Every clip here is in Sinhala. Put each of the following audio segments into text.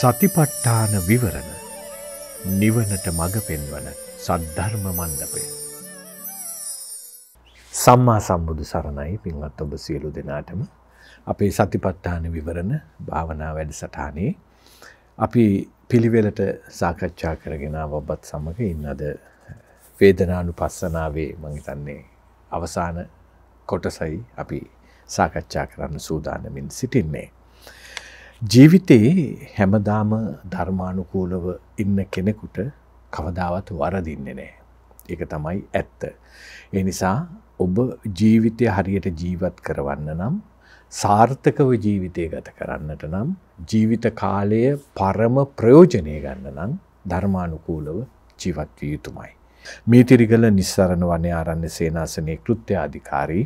සතිපට්ඨාන විවරණ නිවනට මඟ පෙන්වන සද්ධර්ම මණ්ඩපය. සම්මා සම්බුදු සරණයි පින්වත් ඔබ සියලු දෙනාටම අපේ සතිපට්ඨාන විවරණ භාවනා වැඩසටහනේ අපි පිළිවෙලට සාකච්ඡා කරගෙන ඔබත් සමග ඉන්න අද වේදනානුපස්සනාවේ මම හිතන්නේ අවසාන කොටසයි අපි සාකච්ඡා කරන්න සූදානමින් සිටින්නේ. ජීවිතයේ හැමදාම ධර්මානුකූලව ඉන්න කෙනෙකුට කවදාවත් වරදින්නේ නෑ. ඒක තමයි ඇත්ත. ඒ නිසා ඔබ ජීවිතය හරියට ජීවත් කරවන්න නම් සාර්ථකව ජීවිතය ගත කරන්නට නම් ජීවිත කාලය පරම ප්‍රයෝජනය ගන්න නම් ධර්මානුකූලව ජීවත් විය යුතුමයි. මේ තිරිගල නිස්සරණ වනය ආරණ්‍ය සේනාසනයේ කෘත්‍යාධිකාරී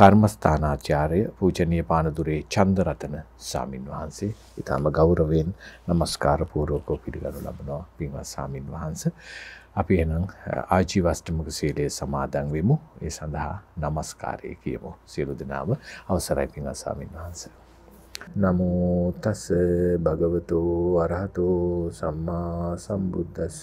කර්මස්ථානාචාර්ය පූජනීය පානදුරේ චන්දරතන සාමින් වහන්සේ ඊටම ගෞරවයෙන් নমස්කාර පූර්වකව පිළිගනු ලබනවා පින්වත් සාමින් වහන්සේ අපි එහෙනම් ආජීව අෂ්ටමක සීලය සමාදන් වෙමු ඒ සඳහා নমස්කාරය කියමු සියලු දෙනාම අවසරයි පින්වත් සාමින් වහන්සේ නමෝ තස් භගවතෝ අරහතෝ සම්මා සම්බුද්දස්ස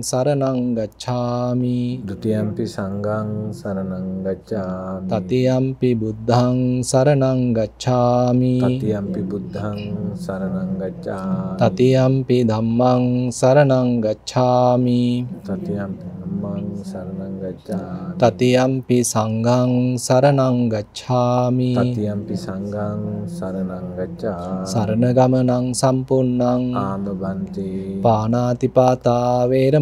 සරණං ගච්ඡාමි ဒ ුතියම්පි සංඝං සරණං ගච්ඡාමි තතියම්පි බුද්ධං සරණං ගච්ඡාමි තතියම්පි බුද්ධං සරණං ගච්ඡාමි තතියම්පි ධම්මං සරණං ගච්ඡාමි තතියම්පි ධම්මං සරණං ගච්ඡාමි තතියම්පි සංඝං සරණං ගච්ඡාමි තතියම්පි සංඝං සරණං ගච්ඡාමි සරණ ගමනං සම්පූර්ණං ආමබන්ති පාණාතිපාතා වේරම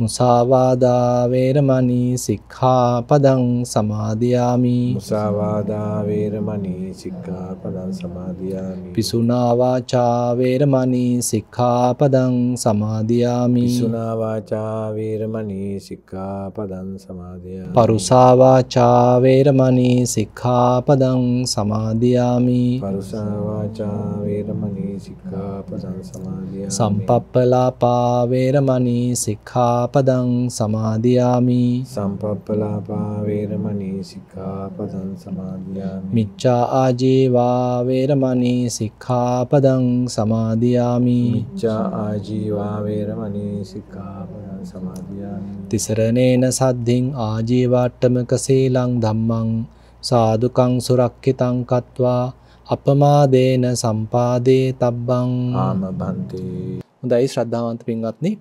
මුසාවාදා වේරමණී සික්ඛාපදං සමාදියාමි මුසාවාදා වේරමණී සික්ඛාපදං සමාදියාමි පිසුනා වාචා වේරමණී සික්ඛාපදං සමාදියාමි පිසුනා වාචා වේරමණී සික්ඛාපදං සමාදියාමි පරුසා වාචා වේරමණී සික්ඛාපදං සමාදියාමි පරුසා වාචා වේරමණී සික්ඛාපදං සමාදියාමි සම්පප්පලාපා වේරමණී සික්ඛා සික්ඛාපදං සමාදියාමි සම්පප්පලාපා වේරමණී සික්ඛාපදං සමාදියාමි මිච්ඡා ආජීවා වේරමණී සික්ඛාපදං සමාදියාමි මිච්ඡා ආජීවා වේරමණී සික්ඛාපදං සමාදියාමි තිසරණේන සද්ධින් ආජීවාට්ඨමක සීලං ධම්මං සාදුකං සුරක්ඛිතං කତ୍වා අපමාදේන සම්පාදේ තබ්බං ආම බන්ති. හොඳයි ශ්‍රද්ධාවන්ත පින්වත්නි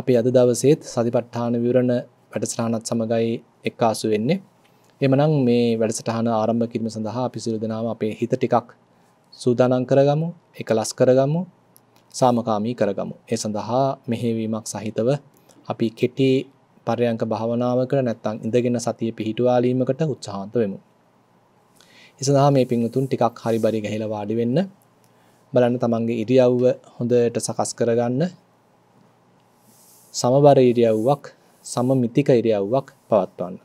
අපි අද දවසේත් සතිපට්ඨාන විවරණ වැඩසටහනත් සමගයි එක්කාසු වෙන්නේ. එමනම් මේ වැඩසටහන ආරම්භ කිරීම සඳහා අපි සියලු දෙනාම අපේ හිත ටිකක් සූදානම් කරගමු, එකලස් කරගමු, සාමකාමී කරගමු. ඒ සඳහා මෙහෙවීමක් සහිතව අපි කෙටි පරයන්ක භාවනාවකට නැත්නම් ඉඳගෙන සතිය පිහිටුවාලීමකට උත්සාහන්ත වෙමු. ඒ සඳහා මේ පින්වතුන් ටිකක් හරි බරි ගහලා වාඩි වෙන්න. බලන්න තමන්ගේ ඉරියව්ව හොඳට සකස් කරගන්න සමබර ඉරියව්වක් සමමිතික ඉරියව්වක් පවත්වන්න.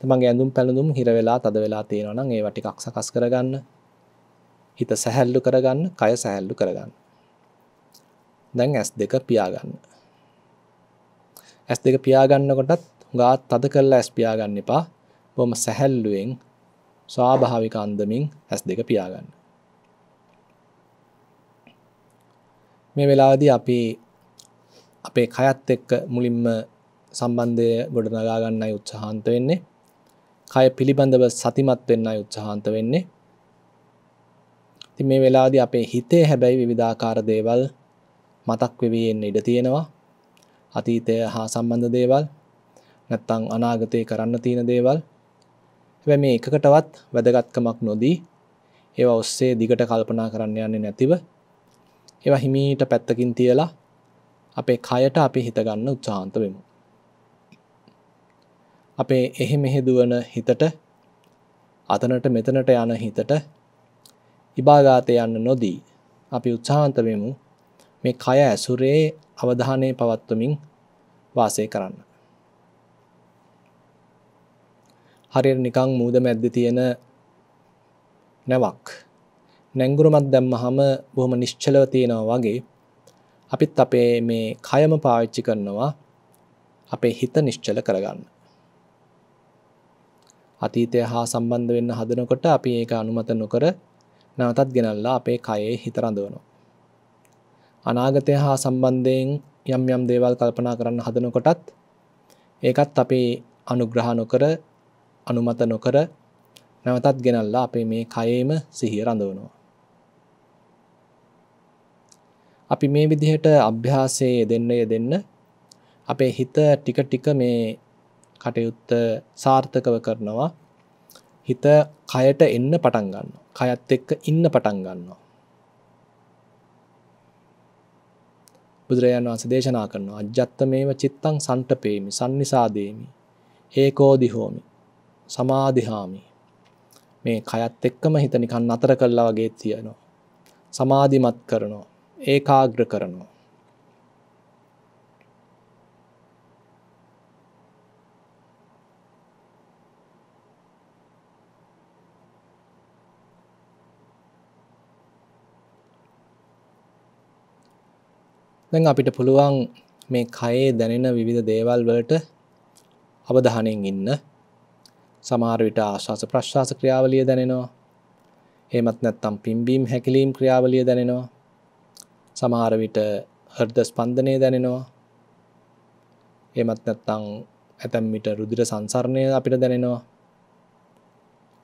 තමන්ගේ ඇඳුම් පැළඳුම් හිර වෙලා තද වෙලා තියෙනවා නම් ඒවා ටිකක් සකස් කරගන්න. හිත සැහැල්ලු කරගන්න, කය සැහැල්ලු කරගන්න. දැන් S2 පියාගන්න. S2 පියාගන්නකොටත් හුඟා තද කරලා S පියාගන්න එපා. බොහොම සැහැල්ලුවෙන් ස්වාභාවික අන්දමින් S2 පියාගන්න. මේ වෙලාවේදී අපි අපේ කයත් එක්ක මුලින්ම සම්බන්ධය ගොඩනගා ගන්නයි උත්සාහන්ත වෙන්නේ. කය පිළිබඳව සතිමත් වෙන්නයි උත්සාහන්ත වෙන්නේ. ඉතින් මේ වෙලාවේදී අපේ හිතේ හැබැයි විවිධාකාර දේවල් මතක් වෙවි එන්න ඉඩ තියෙනවා. අතීතය හා සම්බන්ධ දේවල් නැත්නම් අනාගතේ කරන්න තියෙන දේවල්. හැබැයි මේ එකකටවත් වැදගත්කමක් නොදී ඒවා ඔස්සේ දිගට කල්පනා කරන්න යන්නේ නැතිව ඒවා හිමීට පැත්තකින් තියලා අපේ කයට අපි හිතගන්න උත්සාහන්ත වෙමු. අපේ එහෙ මෙහෙ දුවන හිතට අතනට මෙතනට යන හිතට ඉබාගාතය යන්න නොදී අපි උත්සාහන්ත වෙමු මේ කය ඇසුරේ අවධානය පවත්වමින් වාසය කරන්න. හරියට නිකං මූද මැද්ද තියෙන නැවක් නැංගුරුමක් දැම්මහම බොහොම නිශ්චලව තියෙනවා වගේ අපිත් අපේ මේ කයම පාවිච්චි කරනවා අපේ හිත නිශ්චල කරගන්න. අතීතය හා සම්බන්ධ වෙන්න හදනකොට අපි ඒක අනුමත නොකර නැවතත් ගෙනල්ලා අපේ කයේ හිත රඳවනවා. අනාගතය හා සම්බන්ධයෙන් යම් යම් දේවල් කල්පනා කරන්න හදනකොටත් ඒකත් අපි අනුග්‍රහ නොකර අනුමත නොකර නැවතත් ගෙනල්ලා අපේ මේ කයේම සිහිය රඳවනවා. අපි මේ විදිහට අභ්‍යාසයේ දෙන්න දෙන්න අපේ හිත ටික ටික මේ කටයුත්ත සාර්ථකව කරනවා හිත කයට එන්න පටන් ගන්නවා කයත් එක්ක ඉන්න පටන් ගන්නවා බුදුරජාණන් වහන්සේ දේශනා කරනවා අජත්තමේව චිත්තං සන්ටපේමි සන්නිසාදේමි ඒකෝදි හෝමි සමාධිහාමි මේ කයත් එක්කම හිත නිකන් නතර කළා වගේ තියනවා සමාධිමත් කරනවා ඒකාග්‍ර කරනවා. දැන් අපිට පුළුවන් මේ කයේ දැනෙන විවිධ දේවල් වලට අවධානයෙන් ඉන්න. සමහර විට ආශ්වාස ප්‍රශ්වාස ක්‍රියාවලිය දැනෙනවා. එහෙමත් නැත්නම් පිම්බීම් හැකිලීම් ක්‍රියාවලිය දැනෙනවා. සමහර විට හෘද ස්පන්දනය දැනෙනවා. එහෙමත් නැත්නම් ඇතැම් විට රුධිර සංසරණය අපිට දැනෙනවා.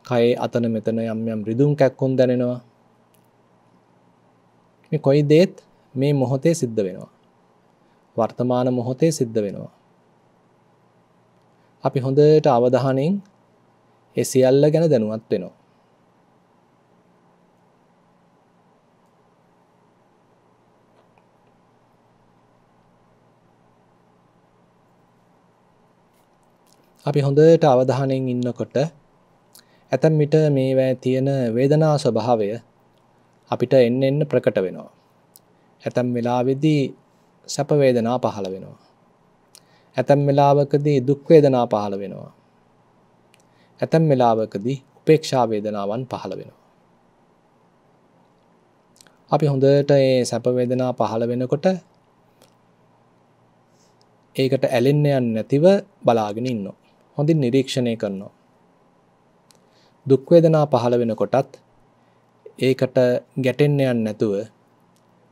කයේ අතන මෙතන යම් යම් රිදුම් කැක්කුම් දැනෙනවා. මේ කොයි දේත් මේ මොහොතේ සිද්ධ වෙනවා. වර්තමාන මොහොතේ සිද්ධ වෙනවා. අපි හොඳට අවධානයෙන් ඒ සියල්ල ගැන දැනුවත් වෙනවා. අපි හොඳට අවධානයෙන් ඉන්නකොට ඇතැම් විට මේවැ තියෙන වේදනා ස්වභාවය අපිට එන්න එන්න ප්‍රකට වෙනවා. ඇතැම් වෙලාවෙදී සැපවේදනා පහළ වෙනවා. ඇතැම් වෙලාවකදී දුක්වේදනා පහළ වෙනවා. ඇතැම් වෙලාවකදී උපේක්ෂා වේදනාවන් පහළ වෙනවා. අපි හොඳට ඒ සැප වේදනා පහළ වෙනකොට ඒකට ඇලෙන්න යන්නේ නැතිව බලාගෙන ඉන්නවා. හොඳින් නිරීක්ෂණය කරනවා. දුක් වේදනා පහළ වෙනකොටත් ඒකට ගැටෙන්න යන්නේ නැතුව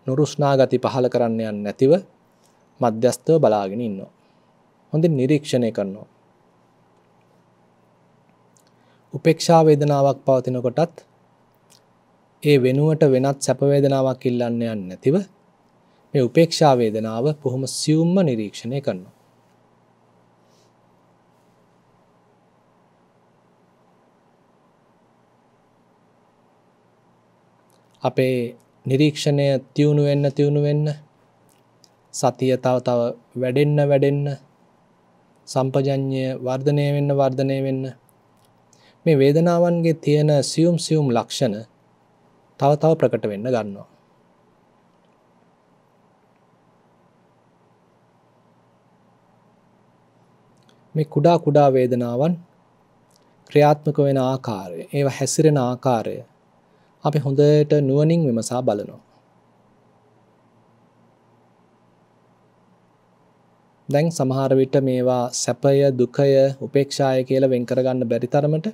නුරුස්නා ගති පහළ කරන්න යන්නේ නැතිව මධ්‍යස්තව බලාගෙන ඉන්නවා. හොඳින් නිරීක්ෂණය කරනවා. උපේක්ෂා වේදනාවක් පවතිනකොටත් ඒ වෙනුවට වෙනත් සැප වේදනාවක් ඉල්ලන්න යන්නේ නැතිව මේ උපේක්ෂා වේදනාව බොහොම සියුම්ම නිරීක්ෂණය කරනවා. අපේ නිරීක්ෂණය තියුණු වෙන්න තියුණු වෙන්න සතිය තව තව වැඩෙන්න වැඩෙන්න සම්පජඤ්ඤය වර්ධනය වෙන්න වර්ධනය වෙන්න මේ වේදනාවන්ගේ තියෙන සියුම් සියුම් ලක්ෂණ තව තව ප්‍රකට වෙන්න ගන්නවා මේ කුඩා කුඩා වේදනාවන් ක්‍රියාත්මක වෙන ආකාරය ඒවා හැසිරෙන ආකාරය අපි හොඳට නුවණින් විමසා බලනවා. දැන් සමහර විට මේවා සැපය, දුකය, උපේක්ෂාය කියලා වෙන් කරගන්න බැරි තරමට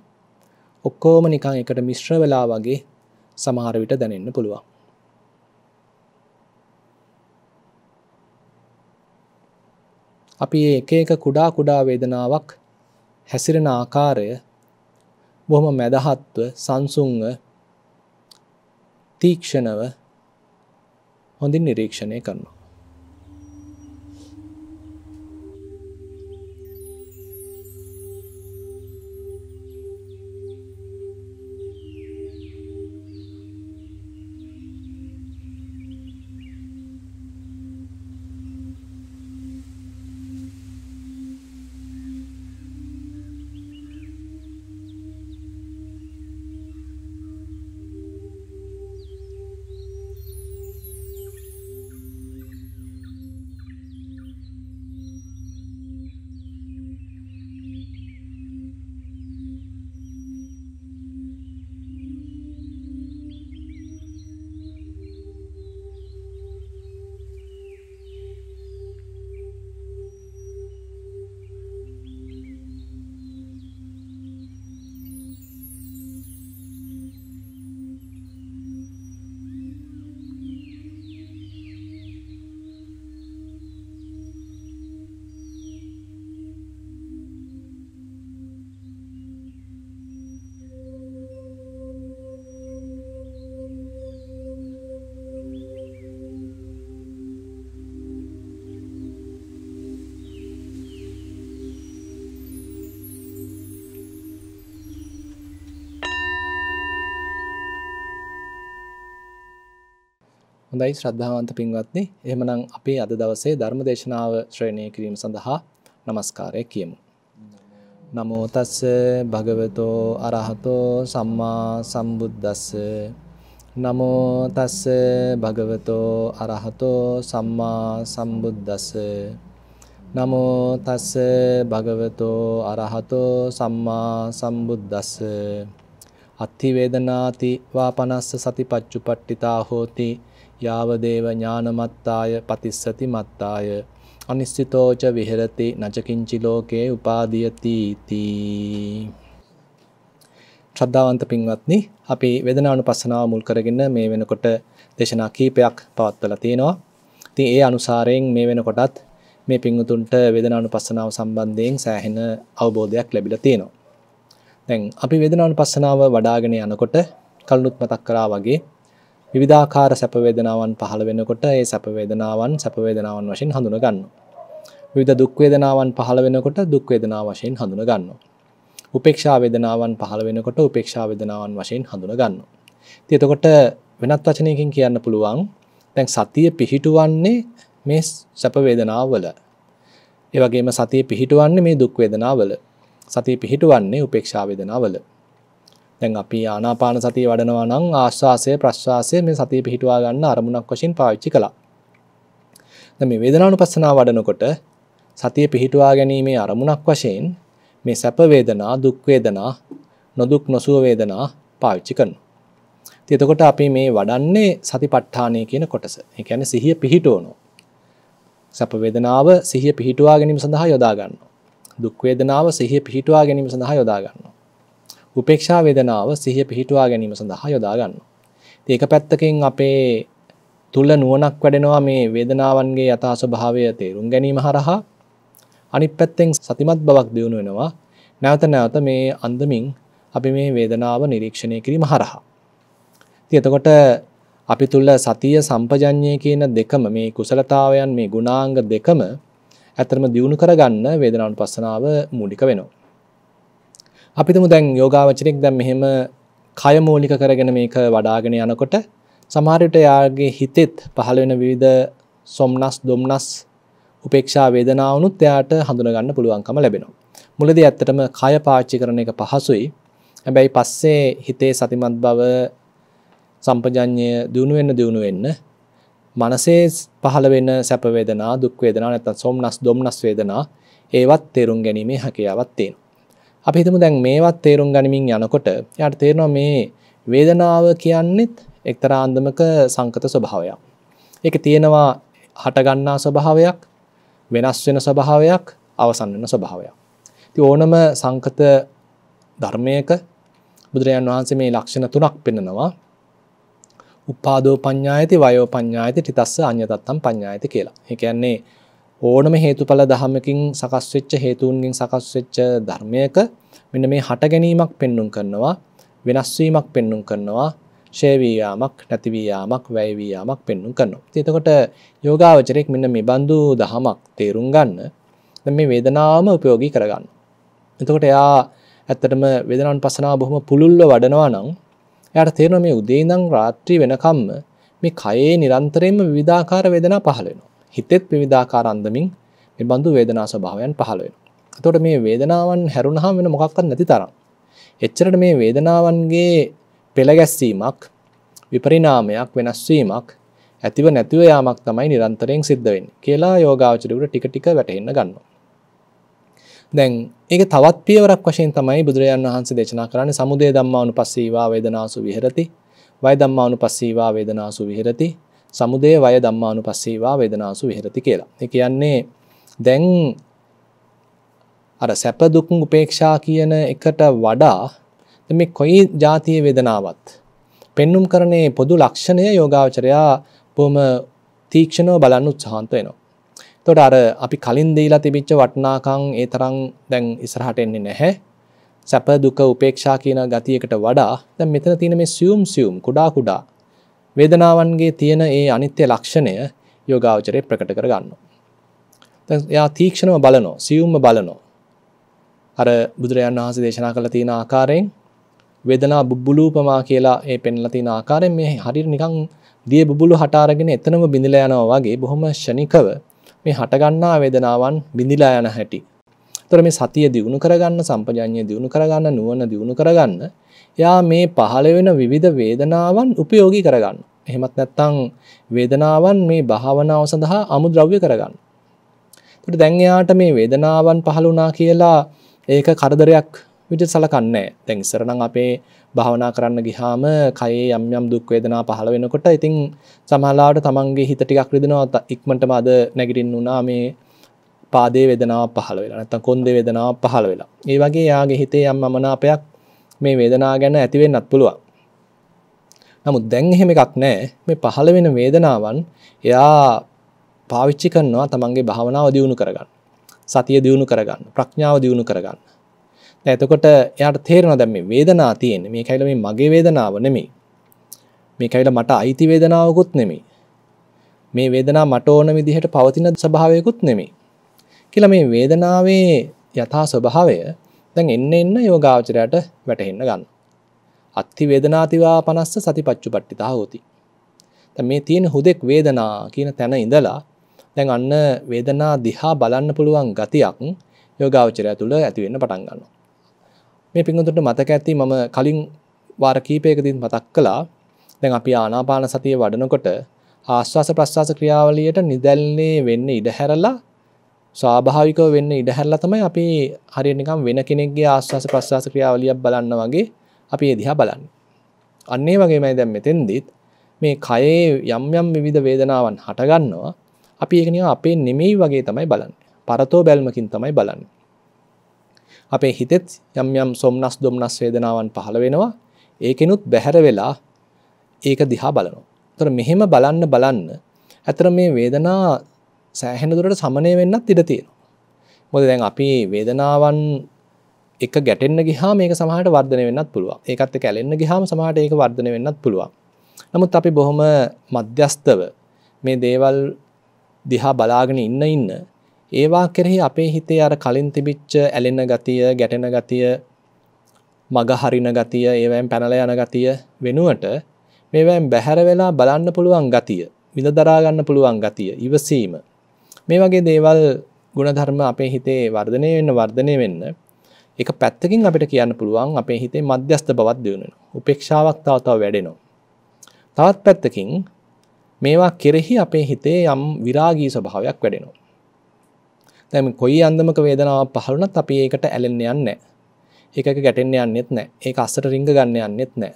ඔක්කොම නිකන් එකට මිශ්‍ර වෙලා වගේ සමහර විට දැනෙන්න පුළුවන්. අපි එක එක කුඩා කුඩා වේදනාවක් හැසිරෙන ආකාරය බොහොම මැදහත්ව සංසුන්ව තීක්ෂණව හොඳින් නිරීක්ෂණය කරනවා. හොඳයි ශ්‍රද්ධාවන්ත පින්වත්නි එහෙමනම් අපි අද දවසේ ධර්ම දේශනාව ශ්‍රේණය කිරීම සඳහා নমස්කාරය කියමු. නමෝ තස්ස භගවතෝ අරහතෝ සම්මා සම්බුද්දස්ස නමෝ තස්ස භගවතෝ අරහතෝ සම්මා සම්බුද්දස්ස නමෝ තස්ස භගවතෝ අරහතෝ සම්මා සම්බුද්දස්ස අත්ති වේදනාති වාපනස්ස සතිපච්චුපට්ඨිතා හෝති යාවදේව ඥානමත්තාය පතිස්සති මත්තාය අනිශ්චිතෝච විහෙරති නචකින්චි ලෝකේ උපාදීයති තී ශ්‍රද්ධාවන්ත පින්වත්නි අපි වේදනානුපස්සනාව මුල් කරගෙන මේ වෙනකොට දේශනා කීපයක් පවත්වලා තියෙනවා. ඉතින් ඒ අනුසාරයෙන් මේ වෙනකොටත් මේ පින්වුතුන්ට වේදනානුපස්සනාව සම්බන්ධයෙන් සෑහෙන අවබෝධයක් ලැබිලා තියෙනවා. දැන් අපි වේදනානුපස්සනාව වඩාගෙන යනකොට කලනුත් මතක් කරා වගේ විවිධාකාර සැප වේදනාවන් පහළ වෙනකොට ඒ සැප වේදනාවන් සැප වේදනාවන් වශයෙන් හඳුනා ගන්නවා. විවිධ දුක් වේදනාවන් පහළ වෙනකොට දුක් වේදනා වශයෙන් හඳුනා ගන්නවා. උපේක්ෂා වේදනාවන් පහළ වෙනකොට උපේක්ෂා වේදනාවන් වශයෙන් හඳුනා ගන්නවා. ඉතින් එතකොට වෙනත් වචනයකින් කියන්න පුළුවන් දැන් සතිය පිහිටුවන්නේ මේ සැප වේදනාවල. ඒ වගේම සතිය පිහිටුවන්නේ මේ දුක් වේදනාවල. සතිය පිහිටුවන්නේ උපේක්ෂා වේදනාවල. දැන් අපි ආනාපාන සතිය වඩනවා නම් ආශ්වාසය ප්‍රශ්වාසය මේ සතිය පිහිටුවා ගන්න අරමුණක් වශයෙන් පාවිච්චි කළා. දැන් මේ වේදනානුපස්සනාව වඩනකොට සතිය පිහිටුවා ගැනීමේ අරමුණක් වශයෙන් මේ සැප වේදනා, දුක් වේදනා, නොදුක් නොසුව වේදනා පාවිච්චි කරනවා. ඉතින් එතකොට අපි මේ වඩන්නේ සතිපට්ඨානය කියන කොටස. ඒ කියන්නේ සිහිය පිහිටවනවා. සැප වේදනාව සිහිය පිහිටුවා ගැනීම සඳහා යොදා ගන්නවා. දුක් වේදනාව සිහිය පිහිටුවා ගැනීම සඳහා යොදා ගන්නවා. උපේක්ෂා වේදනාව සිහිය පිහිටුවා ගැනීම සඳහා යොදා ගන්නවා. ඒක පැත්තකින් අපේ තුල නුවණක් වැඩෙනවා මේ වේදනාවන්ගේ යථා ස්වභාවය තේරුම් ගැනීම හරහා. අනිත් පැත්තෙන් සතිමත් බවක් දියුණු වෙනවා. නැවත නැවත මේ අන්දමින් අපි මේ වේදනාව නිරීක්ෂණය කිරීම හරහා. ඉතින් එතකොට අපි තුල සතිය සම්පජඤ්ඤය කියන දෙකම මේ කුසලතාවයන් මේ ගුණාංග දෙකම ඇත්තටම දියුණු කරගන්න වේදනානුපස්සනාව මූලික වෙනවා. අපිතුම දැන් යෝගාවචරයක් දැන් මෙහෙම කය මූලික කරගෙන මේක වඩාගෙන යනකොට සමහර විට යාගේ හිතෙත් පහළ වෙන විවිධ සොම්නස් දුම්නස් උපේක්ෂා වේදනාවනුත් එයාට හඳුන ගන්න පුළුවන්කම ලැබෙනවා. මුලදී ඇත්තටම කය පාවිච්චි කරන එක පහසුයි. හැබැයි පස්සේ හිතේ සතිමත් බව සම්පජඤ්ඤය දිනු වෙන්න දිනු වෙන්න මනසේ පහළ වෙන සැප වේදනා, දුක් වේදනා නැත්නම් සොම්නස්, දුම්නස් වේදනා ඒවත් තේරුම් ගැනීමේ හැකියාවක් තියෙනවා. අපි හිතමු දැන් මේවත් තේරුම් ගනිමින් යනකොට යාට තේරෙනවා මේ වේදනාව කියන්නේත් එක්තරා අන්දමක සංකත ස්වභාවයක්. ඒක තියෙනවා හටගන්නා ස්වභාවයක්, වෙනස් වෙන ස්වභාවයක්, අවසන් වෙන ස්වභාවයක්. ඉතින් ඕනම සංකත ධර්මයක බුදුරජාන් වහන්සේ මේ ලක්ෂණ තුනක් පෙන්නනවා. උපාදෝ පඤ්ඤායති වයෝ පඤ්ඤායති තිතස්ස අඤ්‍යතත්තම් පඤ්ඤායති කියලා. ඒ කියන්නේ ඕනම හේතුඵල ධහමකින් සකස් වෙච්ච හේතුන්ගෙන් සකස් වෙච්ච ධර්මයක මෙන්න මේ හට ගැනීමක් පෙන්눔 කරනවා වෙනස් වීමක් පෙන්눔 කරනවා ෂේ වී යාමක් නැති වී යාමක් වැය වී යාමක් පෙන්눔 කරනවා. ඉතින් එතකොට යෝගාවචරයක් මෙන්න මේ බඳු ධහමක් තේරුම් ගන්න දැන් මේ වේදනාවම ප්‍රයෝගී කරගන්න. එතකොට එයා ඇත්තටම වේදනාන් පසනාව බොහොම පුළුල්ව වඩනවා නම් එයාට තේරෙනවා මේ උදේ ඉඳන් රාත්‍රී වෙනකම්ම මේ කයේ නිරන්තරයෙන්ම විවිධාකාර වේදනා පහළ වෙනවා. හිතෙත් විවිධාකාර අන්දමින් මේ බඳු වේදනා ස්වභාවයන් පහළ වෙනවා. එතකොට මේ වේදනාවන් හැරුණාම වෙන මොකක්වත් නැති තරම්. එච්චරට මේ වේදනාවන්ගේ පෙළ ගැස්සීමක් විපරිණාමයක් වෙනස් වීමක් ඇතිව නැතිව යාමක් තමයි නිරන්තරයෙන් සිද්ධ වෙන්නේ කියලා යෝගාවචරයට ටික ටික වැටහෙන්න ගන්නවා. දැන් ඒක තවත් පියවරක් වශයෙන් තමයි බුදුරජාන් වහන්සේ දේශනා කරන්නේ සමුදය ධම්මානුපස්සීවා වේදනාසු විහෙරති වය ධම්මානුපස්සීවා වේදනාසු විහෙරති සමුදය වය ධම්මානුපස්සීවා වේදනාසු විහෙරති කියලා. ඒ කියන්නේ දැන් අර සැප දුක් උපේක්ෂා කියන එකට වඩා මේ කොයි જાතියේ වේදනාවක් පෙන්눔 කරන්නේ පොදු ලක්ෂණය යෝගාවචරයා බොහොම තීක්ෂණව බලන්න උත්සාහන්ත වෙනවා. එතකොට අර අපි කලින් දීලා තිබිච්ච වටිනාකම් ඒ තරම් දැන් ඉස්සරහට එන්නේ නැහැ. සැප දුක උපේක්ෂා කියන ගතියකට වඩා දැන් මෙතන තියෙන මේ සියුම් සියුම් කුඩා කුඩා වේදනාවන්ගේ තියෙන ඒ අනිත්‍ය ලක්ෂණය යෝගාවචරය ප්‍රකට කර ගන්නවා. දැන් එයා තීක්ෂණව බලනවා, සියුම්ව බලනවා. අර බුදුරජාණන් වහන්සේ දේශනා කළ තියෙන ආකාරයෙන් වේදනා බුබුලූපමා කියලා ඒ පෙන්ලා තියෙන ආකාරයෙන් මේ හරියට නිකන් දිය බුබුලු හට අරගෙන එතනම බිඳලා යනවා වගේ බොහොම ෂණිකව මේ හටගන්නා වේදනාවන් බිඳලා යන හැටි. ඒතර මේ සතිය දිනු කරගන්න, සම්පජාඤ්ඤය දිනු කරගන්න, නුවණ දිනු කරගන්න යා මේ පහළ වෙන විවිධ වේදනාවන් උපයෝගී කරගන්න. එහෙමත් නැත්තං වේදනාවන් මේ භාවනාව සඳහා අමුද්‍රව්‍ය කරගන්න. තුට දැන් එයාට මේ වේදනාවන් පහළ වුණා කියලා ඒක කරදරයක් විදිහට සලකන්නේ. දැන් ඉස්සරනම් අපේ භාවනා කරන්න ගියාම කයේ යම් යම් දුක් වේදනා පහළ වෙනකොට ඉතින් සමහරවිට තමන්ගේ හිත ටිකක් රිදෙනවා ඉක්මනටම අද නැගිටින්න උනා මේ පාදේ වේදනාවක් පහළ වෙලා නැත්තම් කොන්දේ වේදනාවක් පහළ වෙලා. ඒ වගේ යාගේ හිතේ යම් අමනාපයක් මේ වේදනාව ගැන ඇති වෙන්නත් පුළුවන්. නමුත් දැන් එහෙම එකක් නැහැ. මේ පහළ වෙන වේදනාවන් එයා පාවිච්චි කරනවා තමන්ගේ භාවනාව දියුණු කරගන්න. සතිය දියුණු කරගන්න, ප්‍රඥාව දියුණු කරගන්න. දැන් එතකොට එයාට තේරෙනවා දැන් මේ වේදනාව තියෙන්නේ. මේක ඇවිල්ලා මේ මගේ වේදනාව නෙමෙයි. මේක ඇවිල්ලා මට අයිති වේදනාවකුත් නෙමෙයි. මේ වේදනාව මට ඕන විදිහට පවතින ස්වභාවයකුත් නෙමෙයි. කියලා මේ වේදනාවේ යථා ස්වභාවය දැන් එන්න එන්න යෝගාවචරයට වැටහෙන්න ගන්න. අත්ති වේදනාතිවා පනස්ස සතිපච්චුපට්ඨිතා හෝති. දැන් මේ තියෙන හුදෙක් වේදනා කියන තැන ඉඳලා දැන් අන්න වේදනා දිහා බලන්න පුළුවන් ගතියක් යෝගාවචරය තුළ ඇති වෙන්න පටන් ගන්නවා. මේ පිටුතුන්ට මතක ඇති මම කලින් වාර කීපයකදී මතක් කළා. දැන් අපි ආනාපාන සතිය වඩනකොට ආස්වාස ප්‍රස්වාස ක්‍රියාවලියට නිදැල්ලේ වෙන්න ඉඩ හැරලා ස්වාභාවිකව වෙන්න ඉඩහැරලා තමයි අපි හරියට නිකන් වෙන කෙනෙක්ගේ ආස්වාස ප්‍රස්වාස ක්‍රියාවලියක් බලන්න වගේ අපි ඒ දිහා බලන්නේ. අන්න ඒ වගේමයි දැන් මෙතෙන්දිත් මේ කයේ යම් යම් විවිධ වේදනාවන් හටගන්නවා. අපි ඒක නිකන් අපේ නෙමෙයි වගේ තමයි බලන්නේ. පරතෝ බැල්මකින් තමයි බලන්නේ. අපේ හිතෙත් යම් යම් සොම්නස් දුම්නස් වේදනාවන් පහළ වෙනවා. ඒකෙනුත් බැහැර වෙලා ඒක දිහා බලනවා. ඒතර මෙහෙම බලන්න බලන්න ඇතර මේ වේදනා සෑහෙන දුරට සමනය වෙන්නත් ඉඩ තියෙනවා. මොකද දැන් අපි වේදනාවන් එක ගැටෙන්න ගියාම මේක සමහරට වර්ධනය වෙන්නත් පුළුවන්. ඒකත් එක්ක ඇලෙන්න ගියාම සමහරට ඒක වර්ධනය වෙන්නත් පුළුවන්. නමුත් අපි බොහොම මධ්‍යස්තව මේ දේවල් දිහා බලාගෙන ඉන්න ඉන්න ඒවා කෙරෙහි අපේ හිතේ අර කලින් තිබිච්ච ඇලෙන ගතිය, ගැටෙන ගතිය, මග හරින ගතිය, ඒවෙන් පැනලා යන ගතිය වෙනුවට මේවෙන් බැහැර වෙලා බලන්න පුළුවන් ගතිය, විඳ දරා ගන්න පුළුවන් ගතිය, ඉවසීම මේ වගේ දේවල් ගුණධර්ම අපේ හිතේ වර්ධනය වෙන්න වර්ධනය වෙන්න එක පැත්තකින් අපිට කියන්න පුළුවන් අපේ හිතේ මධ්‍යස්ථ බවත් දියුණෙන උපේක්ෂාවක් තව තව වැඩෙනවා. තවත් පැත්තකින් මේවා කෙරෙහි අපේ හිතේ යම් විරාගී ස්වභාවයක් වැඩෙනවා. තැම කොයි අන්දමක වේදනාව පහළුනත් අපි ඒකට ඇලෙන්න යන්න ඒක ගැටෙන්න යන්නෙත් නෑ ඒ අස්සට රිංග ගන්න යන්නෙත් නෑ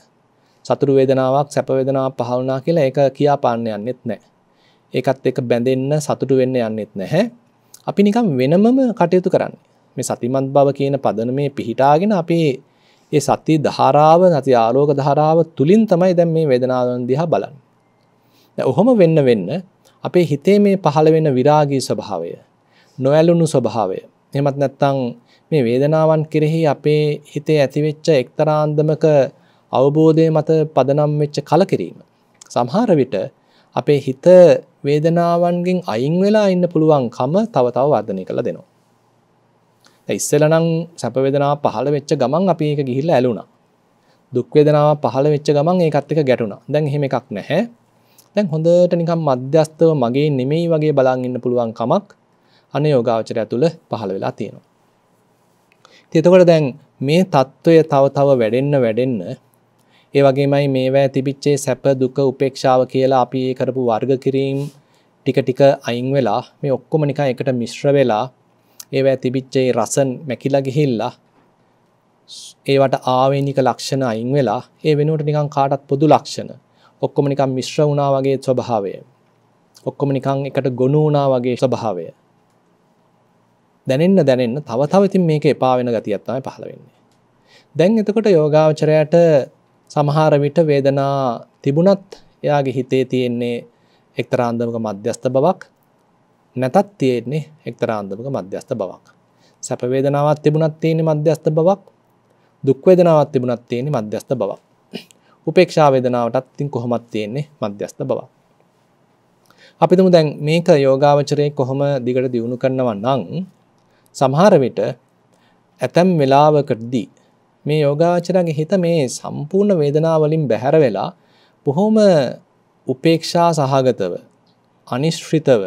සතුරු වේදනාවක් සැපවේදනාව පහවුනා කියලා ඒක කියාපාන්න යන්නෙත් නෑ ඒකත් එක බැඳෙන්න සතුටු වෙන්න යන්නෙත් නැහැ. අපි නිකම් වෙනමම කටයුතු කරන්නේ. මේ සතිමත් බව කියන පදන මේ පිහිටාගෙන අපේ ඒ සති ධාරාව නැති ආලෝක ධාරාව තුලින් තමයි දැන් මේ වේදනාවන් දිහා බලන්නේ. දැන් ඔහොම වෙන්න වෙන්න අපේ හිතේ මේ පහළ වෙන විරාගී ස්වභාවය, නොඇලුණු ස්වභාවය, එහෙමත් නැත්නම් මේ වේදනාවන් කෙරෙහි අපේ හිතේ ඇතිවෙච්ච එක්තරාන්දමක අවබෝධය මත පදනම් වෙච්ච කලකිරීම. සමහර විට අපේ හිත වේදනාවන්ගෙන් අයින් වෙලා ඉන්න පුළුවන්කම තව තව වර්ධනය කළ දෙනවා. ඉස්සෙල්ලනම් සැප වේදනාව පහළ වෙච්ච ගමන් අපි ඒක ගිහිල්ලා ඇලුනා. දුක් වේදනාව පහළ වෙච්ච ගමන් ඒකත් එක්ක ගැටුණා. දැන් එහෙම එකක් නැහැ. දැන් හොඳට නිකන් මධ්‍යස්තව මගේ නෙමෙයි වගේ බලන් ඉන්න පුළුවන් කමක් අනේ යෝගාවචරය තුළ පහළ වෙලා තියෙනවා. ඉතින් එතකොට දැන් මේ తত্ত্বය තව තව වැඩෙන්න වැඩෙන්න ඒ වගේමයි මේවැ තිබිච්චේ සැප දුක උපේක්ෂාව කියලා අපි ඒ කරපු වර්ග කිරීම් ටික ටික අයින් වෙලා මේ ඔක්කොම නිකන් එකට මිශ්‍ර වෙලා ඒවැ තිබිච්චේ රසන් මැකිලා ගිහිල්ලා ඒවට ආවේනික ලක්ෂණ අයින් වෙලා ඒ වෙනුවට නිකන් කාටත් පොදු ලක්ෂණ ඔක්කොම නිකන් මිශ්‍ර වුණා වගේ ස්වභාවය ඔක්කොම නිකන් එකට ගොනු වුණා වගේ ස්වභාවය දැනෙන්න දැනෙන්න තව තව ඉතින් මේක එපා වෙන ගතියක් තමයි පහළ වෙන්නේ. දැන් එතකොට යෝගාවචරයට සමහර විට වේදනා තිබුණත් එයාගේ හිතේ තියෙන්නේ එක්තරාන්දමක මධ්‍යස්ථ බවක් නැතත් තියෙන්නේ එක්තරාන්දමක මධ්‍යස්ථ බවක්. සැප වේදනාවක් තිබුණත් තියෙන්නේ මධ්‍යස්ථ බවක්. දුක් වේදනාවක් තිබුණත් තියෙන්නේ මධ්‍යස්ථ බවක්. උපේක්ෂා වේදනාවටත් ඉතින් කොහොමද තියෙන්නේ මධ්‍යස්ථ බවක්. අපි තුමු දැන් මේක යෝගාවචරයේ කොහොම දිගට දියුණු කරනවා නම් සමහර විට ඇතම් වෙලාවකදී මේ යෝගාචරගේ හිත මේ සම්පූර්ණ වේදනාවලින් බැහැර වෙලා බොහොම උපේක්ෂා සහගතව අනිශ්‍රිතව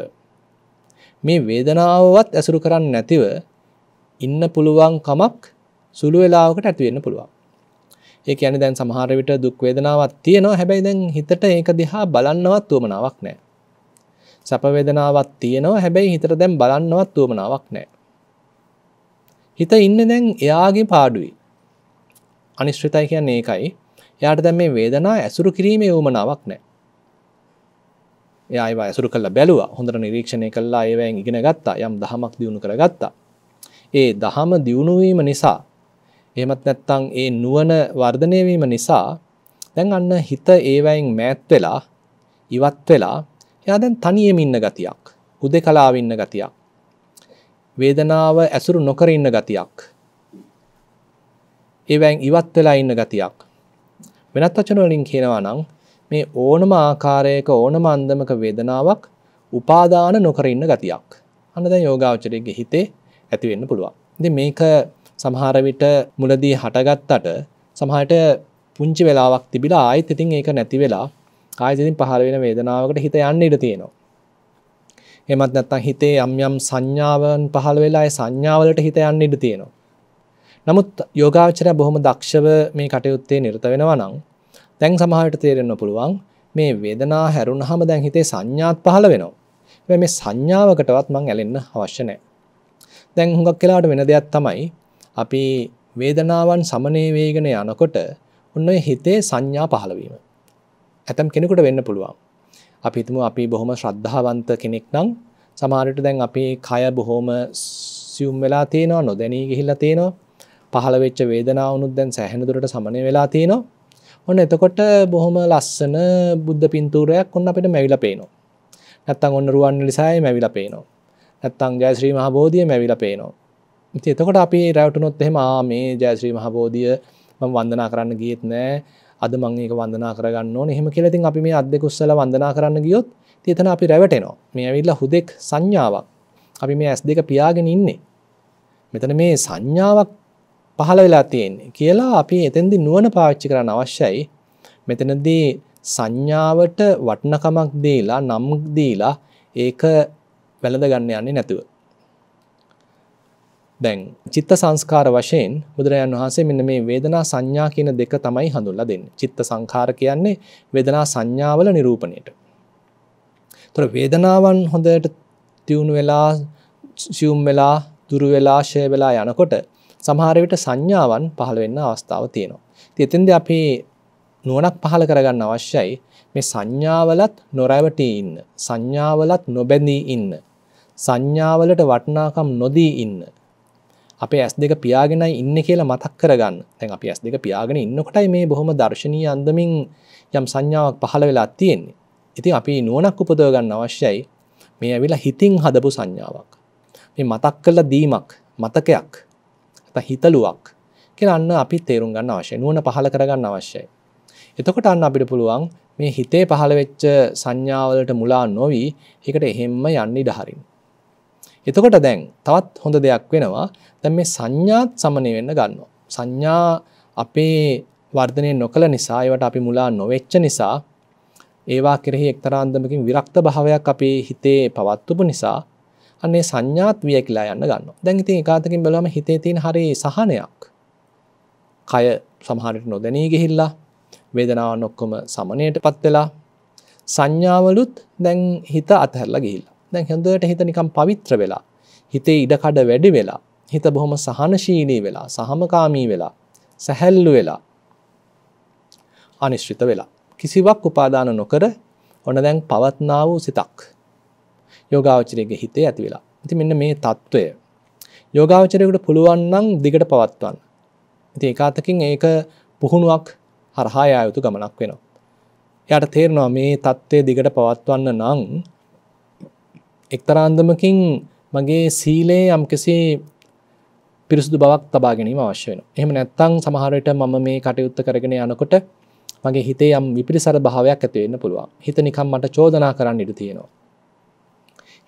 මේ වේදනාවවත් ඇසුරු කරන්නේ නැතිව ඉන්න පුළුවන් කමක් සුළු වෙලාවකට ඇති වෙන්න පුළුවන්. ඒ කියන්නේ දැන් සමහර විට දුක් වේදනාවක් තියෙනවා හැබැයි දැන් හිතට ඒක දිහා බලන්නවත් උවමනාවක් නැහැ. සැප වේදනාවක් තියෙනවා හැබැයි හිතට දැන් බලන්නවත් උවමනාවක් නැහැ. හිත ඉන්නේ දැන් එයාගේ පාඩුවේ. අනිශ්චිතයි කියන්නේ ඒකයි. එයාට දැන් මේ වේදනා ඇසුරු කිරීමේ උවමනාවක් නැහැ. එයා ඒවා ඇසුරු කරලා බැලුවා. හොඳට නිරීක්ෂණය කළා ඒවෙන් ඉගෙන ගත්තා. යම් දහමක් දිනු කරගත්තා. ඒ දහම දිනු නිසා එහෙමත් නැත්නම් ඒ නුවණ වර්ධනය නිසා දැන් අන්න හිත ඒවෙන් මෑත් වෙලා ඉවත් වෙලා එයා දැන් තනියෙම ඉන්න ගතියක්. හුදේකලාව ඉන්න ගතියක්. වේදනාව ඇසුරු නොකර ඉන්න ගතියක්. ඒවැන් ඉවත් වෙලා ඉන්න ගතියක්. වෙනත් වචන වලින් කියනවා නම් මේ ඕනම ආකාරයක ඕනම අන්දමක වේදනාවක් උපාදාන නොකර ඉන්න ගතියක්. අන්න දැන් යෝගාවචරයේ හිතේ ඇති වෙන්න පුළුවන්. ඉතින් මේක සමහර විට මුලදී හටගත්තට සමහරට පුංචි වෙලාවක් තිබිලා ආයෙත් ඉතින් ඒක නැති වෙලා ආයෙත් ඉතින් පහළ වෙන වේදනාවකට හිත යන්න ඉඩ තියෙනවා. එහෙමත් නැත්නම් හිතේ යම් යම් සංඥාවන් පහළ වෙලා ඒ සංඥාවලට හිත යන්න ඉඩ තියෙනවා. නමුත් යෝගාචරය බොහොම දක්ෂව මේ කටයුත්තේ නිරත වෙනවා නම් දැන් සමහරට තේරෙන්න පුළුවන් මේ වේදනා හැරුණාම දැන් හිතේ සංඥාත් පහළ වෙනවා. හැබැයි මේ සංඥාවකටවත් මං ඇලෙන්න අවශ්‍ය නැහැ. දැන් හුඟක් වෙලාවට වෙන දෙයක් තමයි අපි වේදනාවන් සමනය වේගෙන යනකොට ඔන්න ඔය හිතේ සංඥා පහළ වීම. ඇතම් කෙනෙකුට වෙන්න පුළුවන්. අපි හිතමු අපි බොහොම ශ්‍රද්ධාවන්ත කෙනෙක් නම් සමහර විට දැන් අපේ කය බොහොම සියුම් වෙලා තියෙනවා, නොදැනී ගිහිල්ලා තියෙනවා. පහළ වෙච්ච වේදනාවනුත් දැන් සෑහෙන දුරට සමනය වෙලා තියෙනවා. ඔන්න එතකොට බොහොම ලස්සන බුද්ධ පින්තූරයක් ඔන්න අපිට මැවිලා පේනවා. නැත්තම් ඔන්න රුවන්වැලිසෑය මැවිලා පේනවා. නැත්තම් ජයශ්‍රී මහ බෝධිය මැවිලා පේනවා. ඉතින් එතකොට අපි රැවටුනොත් එහෙම ආ මේ ජයශ්‍රී මහ බෝධිය මම වන්දනා කරන්න ගියෙත් නෑ. අද මම ඒක වන්දනා කරගන්න ඕනේ. එහෙම කියලා ඉතින් අපි මේ අත් දෙක උස්සලා වන්දනා කරන්න ගියොත් ඉතින් එතන අපි රැවටෙනවා. මේ ඇවිල්ලා හුදෙක් සංඥාවක්. අපි මේ S2 පියාගෙන ඉන්නේ. මෙතන මේ සංඥාවක් පහළ වෙලා තියෙන්නේ කියලා අපි එතෙන්දි නුවණ පාවිච්චි කරන්න අවශ්‍යයි. මෙතනදී සංඥාවට වටිනකමක් දීලා නම් දීලා ඒක වැළඳ ගන්න යන්නේ නැතුව. දැන් චිත්ත සංස්කාර වශයෙන් බුදුරජාන් වහන්සේ මෙන්න මේ වේදනා සංඥා කියන දෙක තමයි හඳුන්ලා දෙන්නේ. චිත්ත සංඛාර කියන්නේ වේදනා සංඥාවල නිරූපණයට. ඒතර වේදනාවන් හොඳට තියුණු වෙලා සියුම් වෙලා දුරු වෙලා ෂය වෙලා යනකොට සමහරවිට සංඥාවන් පහළ වෙන්න අවස්ථාව තියෙනවා. ති එතෙන්ද අපි නුවනක් පහළ කරගන්න අවශ්‍යයි මේ සංඥාවලත් නොරැවටී ඉන්න. සංඥාවලත් නොබැඳී ඉන්න. සංඥාවලට වටනාකම් නොදී ඉන්න. අපේ ඇස් දෙක පියාගෙනයි ඉන්න කියලා මතක් කරගන්න තැන් අපි ඇස් දෙක පියාගෙන ඉන්නකොටයි මේ බොහොම දර්ශනී අන්දමින් යම් සංඥාවක් පහළ වෙලා තියෙන්නේ. ඉතින් අපි නුවනක් උපදවගන්න අවශ්‍යයි මේ ඇවිලා හිතින් හදපු සංඥාවක්. මේ මතක් කළ දීමක් මතකයක් හිතලුවක් කියලා අන්න අපි තේරුම් ගන්න අවශ්‍යයි. නුවණ පහළ කරගන්න අවශ්‍යයි. එතකොට අන්න අපිට පුළුවන් මේ හිතේ පහළ වෙච්ච සංඥාවලට මුලා නොවි ඒකට එහෙම්ම යන්න ඉඩ හරින්න. එතකොට දැන් තවත් හොඳ දෙයක් වෙනවා. දැන් මේ සංඥාත් සමනය වෙන්න ගන්නවා. සංඥා අපේ වර්ධනය නොකළ නිසා ඒවට අපි මුලා නොවෙච්ච නිසා ඒවා කෙරෙහි එක්තරාන්දමකින් විරක්ත භාවයක් අපේ හිතේ පවත්වපු නිසා අන්නේ සංඥාත් විය කියලා යන්න ගන්නවා. දැන් ඉතින් එකාතකින් බලවම හිතේ තියෙන හරි සහනයක්. කය සමහරට නොදැනී ගිහිල්ලා වේදනාවන් ඔක්කොම සමනයටපත් වෙලා සංඥාවලුත් දැන් හිත අතහැරලා ගිහිල්ලා. දැන් හොඳට හිත නිකන් පවිත්‍ර වෙලා හිතේ ඉඩකඩ වැඩි වෙලා හිත බොහොම සහනශීලී වෙලා සහමකාමී වෙලා සැහැල්ලු වෙලා අනිශ්චිත වෙලා කිසිවක් උපාදාන නොකර ඔන්න දැන් පවත්නා වූ සිතක් යෝගාවචරයගේ හිතේ ඇති වෙලා. ඉතින් මෙන්න මේ తত্ত্বය යෝගාවචරයෙකුට පුළුවන් නම් දිගට පවත්වන්න. ඉතින් ඒකාතකින් ඒක පුහුණුවක් හරහා යා යුතු ගමනක් වෙනවා. එයාට තේරෙනවා මේ தත්ත්වය දිගට පවත්වන්න නම් එක්තරා අන්දමකින් මගේ සීලේ යම්කිසි පිරිසුදු බවක් තබා ගැනීම අවශ්‍ය වෙනවා. එහෙම නැත්නම් සමහර විට මම මේ කටයුත්ත කරගෙන යනකොට මගේ හිතේ යම් විපිරිසර භාවයක් ඇති වෙන්න පුළුවන්. හිත නිකන් මට චෝදනා කරන්න ඉඩ තියෙනවා.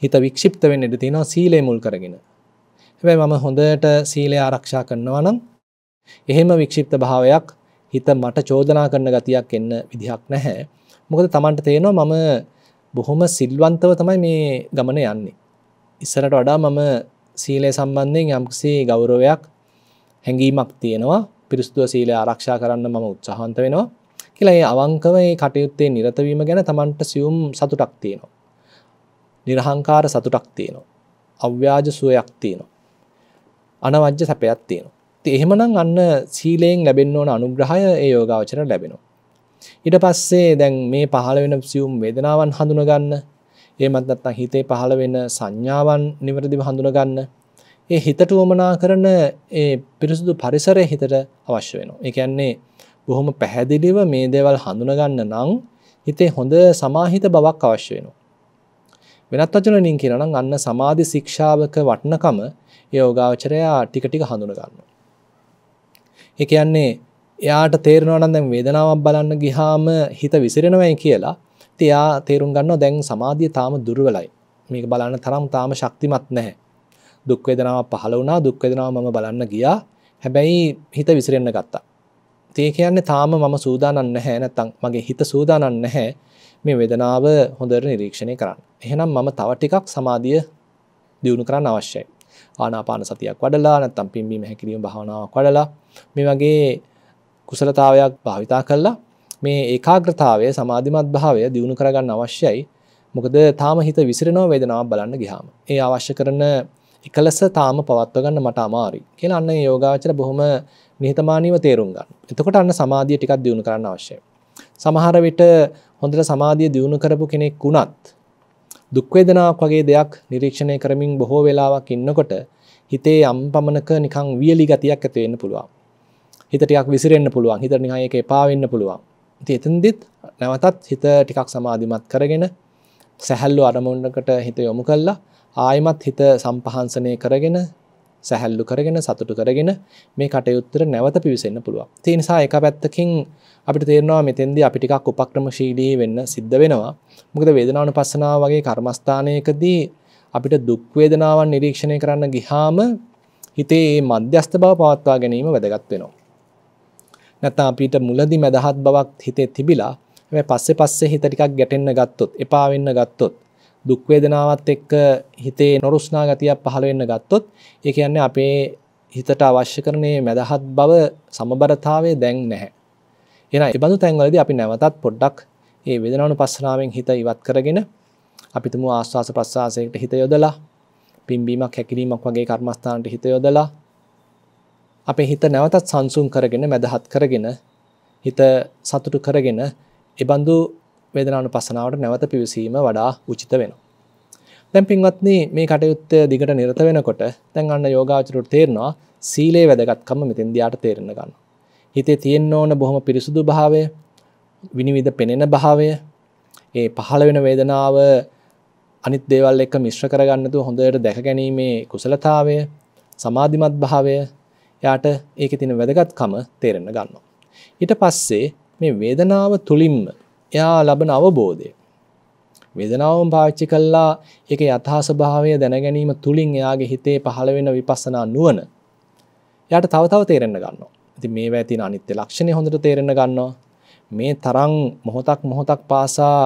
හිත වික්ෂිප්ත වෙන්න ඉඩ තියෙනවා සීලය මුල් කරගෙන. හැබැයි මම හොඳට සීලය ආරක්ෂා කරනවා නම් එහෙම වික්ෂිප්ත භාවයක් හිත මට චෝදනා කරන ගතියක් එන්න විදිහක් නැහැ. මොකද Tamanට තේරෙනවා මම බොහොම සිල්වන්තව තමයි මේ ගමන යන්නේ. ඉස්සරට වඩා මම සීලය සම්බන්ධයෙන් යම්කිසි ගෞරවයක් හැඟීමක් තියෙනවා පිරිසුදුව සීලය ආරක්ෂා කරන්න මම උත්සාහන්ත වෙනවා කියලා ඒ අවංකව ඒ කටයුත්තේ නිරත වීම ගැන Tamanට සියුම් සතුටක් තියෙනවා. නිර්හංකාර සතුටක් තියෙනවා. අව්‍යාජ සුවයක් තියෙනවා. අනවජ්‍ය සැපයක් තියෙනවා. ඉතින් එහෙමනම් අන්න සීලයෙන් ලැබෙන්න ඕන අනුග්‍රහය ඒ යෝගාවචරයට ලැබෙනවා. ඊට පස්සේ දැන් මේ පහළ වෙන සියුම් වේදනාවන් හඳුනා ගන්න. එහෙමත් නැත්නම් හිතේ පහළ වෙන සංඥාවන් නිවැරදිව හඳුනා ගන්න. ඒ හිතට වමනා කරන ඒ පිරිසුදු පරිසරය හිතට අවශ්‍ය වෙනවා. ඒ කියන්නේ බොහොම පැහැදිලිව මේ දේවල් හඳුනා ගන්න නම් හිතේ හොඳ සමාහිත බවක් අවශ්‍ය වෙනවා. වෙනත් වචනලින් කියනවා නම් අන්න සමාධි ශික්ෂාවක වටනකම යෝගාවචරයා ටික ටික හඳුන ගන්නවා. ඒ කියන්නේ එයාට තේරෙනවා නම් දැන් වේදනාවක් බලන්න ගියාම හිත විසිරෙනවයි කියලා. ඉතින් එයා තේරුම් ගන්නවා දැන් සමාධිය තාම දුර්වලයි. මේක බලන්න තරම් තාම ශක්තිමත් නැහැ. දුක් වේදනාවක් පහළ වුණා දුක් වේදනාව මම බලන්න ගියා. හැබැයි හිත විසිරෙන්න ගත්තා. ඒ කියන්නේ තාම මම සූදානම් නැහැ නැත්තම් මගේ හිත සූදානම් නැහැ මේ වේදනාව හොඳට නිරීක්ෂණය කරන්න. එහෙනම් මම තව ටිකක් සමාධිය දියුණු කරන්න අවශ්‍යයි. ආනාපාන සතියක් වඩලා නැත්නම් පිම්බීම හැකිරීම භාවනාවක් වඩලා මේ වගේ කුසලතාවයක් භාවිතා කළා මේ ඒකාග්‍රතාවය සමාධිමත් භාවය දියුණු කරගන්න අවශ්‍යයි. මොකද තාම හිත විසිරෙනවා වේදනාවක් බලන්න ගියාම. ඒ අවශ්‍ය කරන එකලස තාම පවත්ව ගන්න මට අමාරුයි කියලා අන්න යෝගාචර බොහොම නිහතමානීව තේරුම් ගන්න. එතකොට අන්න සමාධිය ටිකක් දියුණු කරන්න අවශ්‍යයි. සමහර විට හොඳට සමාධිය දියුණු කරපු කෙනෙක් වුණත් දුක් වේදනාවක් වගේ දෙයක් නිරීක්ෂණය කරමින් බොහෝ වෙලාවක් ඉන්නකොට හිතේ යම් පමණක නිකන් වියලි ගතියක් ඇති වෙන්න පුළුවන්. හිත ටිකක් විසිරෙන්න පුළුවන්. හිත නිකන් ඒක එපා වෙන්න පුළුවන්. ඉතින් එතෙන්දිත් නැවතත් හිත ටිකක් සමාධිමත් කරගෙන සැහැල්ලු අරමුණකට හිත යොමු කළා ආයමත් හිත සම්පහන්සනය කරගෙන සැහැල්ලු කරගෙන සතුටු කරගෙන මේ කටයුත්තට නැවත පිවිසෙන්න පුළුවන්. ඒ නිසා එක පැත්තකින් අපිට තේරෙනවා මෙතෙන්දී අපි ටිකක් උපක්‍රමශීලී වෙන්න සිද්ධ වෙනවා. මොකද වේදනානුපස්සනාව වගේ කර්මස්ථානයකදී අපිට දුක් වේදනාවන් නිරීක්ෂණය කරන්න ගියාම හිතේ මේ මධ්‍යස්ත බව පවත්වා ගැනීම වැදගත් වෙනවා. නැත්නම් අපිට මුලදි මදහත් බවක් හිතේ තිබිලා හැබැයි පස්සේ පස්සේ හිත ටිකක් ගැටෙන්න ගත්තොත්, එපා වෙන්න ගත්තොත්, දුක් වේදනාවත් එක්ක හිතේ නොරුස්නා ගතියක් පහළ වෙන්න ගත්තොත්, ඒ කියන්නේ අපේ හිතට අවශ්‍ය කරන මේ මදහත් බව සමබරතාවයේ දැන් නැහැ. එන එබඳු තැන්වලද අපි නැවතත් පොඩ්ඩක් ඒ වෙදනවනු පස්සනාවෙන් හිත ඉවත් කරගෙන අපිතුම ආශවාස ප්‍රශ්වාසයට හිත යොදලා පිම්බීමක් හැකිරීමක් වගේ කර්මස්ථානට හිත යොදලා අපේ හිත නැවතත් සංසුන් කරගෙන මැදහත් කරගෙන හිත සතුටු කරගෙන එබඳු වේදනානු පසනාවට නැවත පිවිසීම වඩා උචිත වෙනවා. දැන් පින්වත්නි මේ කටයුත්ත දිගට නිරත වෙනකොට දැන් අන්න යෝගාචරයට තේරෙනවා සීලේ වැදගත්කම මෙතෙන්දී ආට තේරෙන්න ගන්නවා. හිතේ තියෙන්න ඕන බොහොම පිරිසුදු භාවය විනිවිධ පෙනෙන භාවය ඒ පහළ වෙන වේදනාව අනිත් දේවල් එක්ක මිශ්‍ර කරගන්නතු හොඳට දැක ගැනීමේ කුසලතාවය සමාධිමත් භාවය යාට ඒක තින වැදගත්කම තේරෙන ගන්නවා. ඊට පස්සේ මේ වේදනාව තුළින්ම එයා ලබන අවබෝධය. වේදනාවම පාච්චි කල්ලා එක යථාස්භාවය දැනගැනීම තුළින් එයාගේ හිතේ පහළ වෙන විපස්සනා නුවන යට තවතව තේරෙන ගන්නවා. ඉතින් මේවා තියෙන අනිත්‍ය ලක්ෂණය හොඳට තේරෙන්න ගන්නවා. මේ තරම් මොහොතක් මොහොතක් පාසා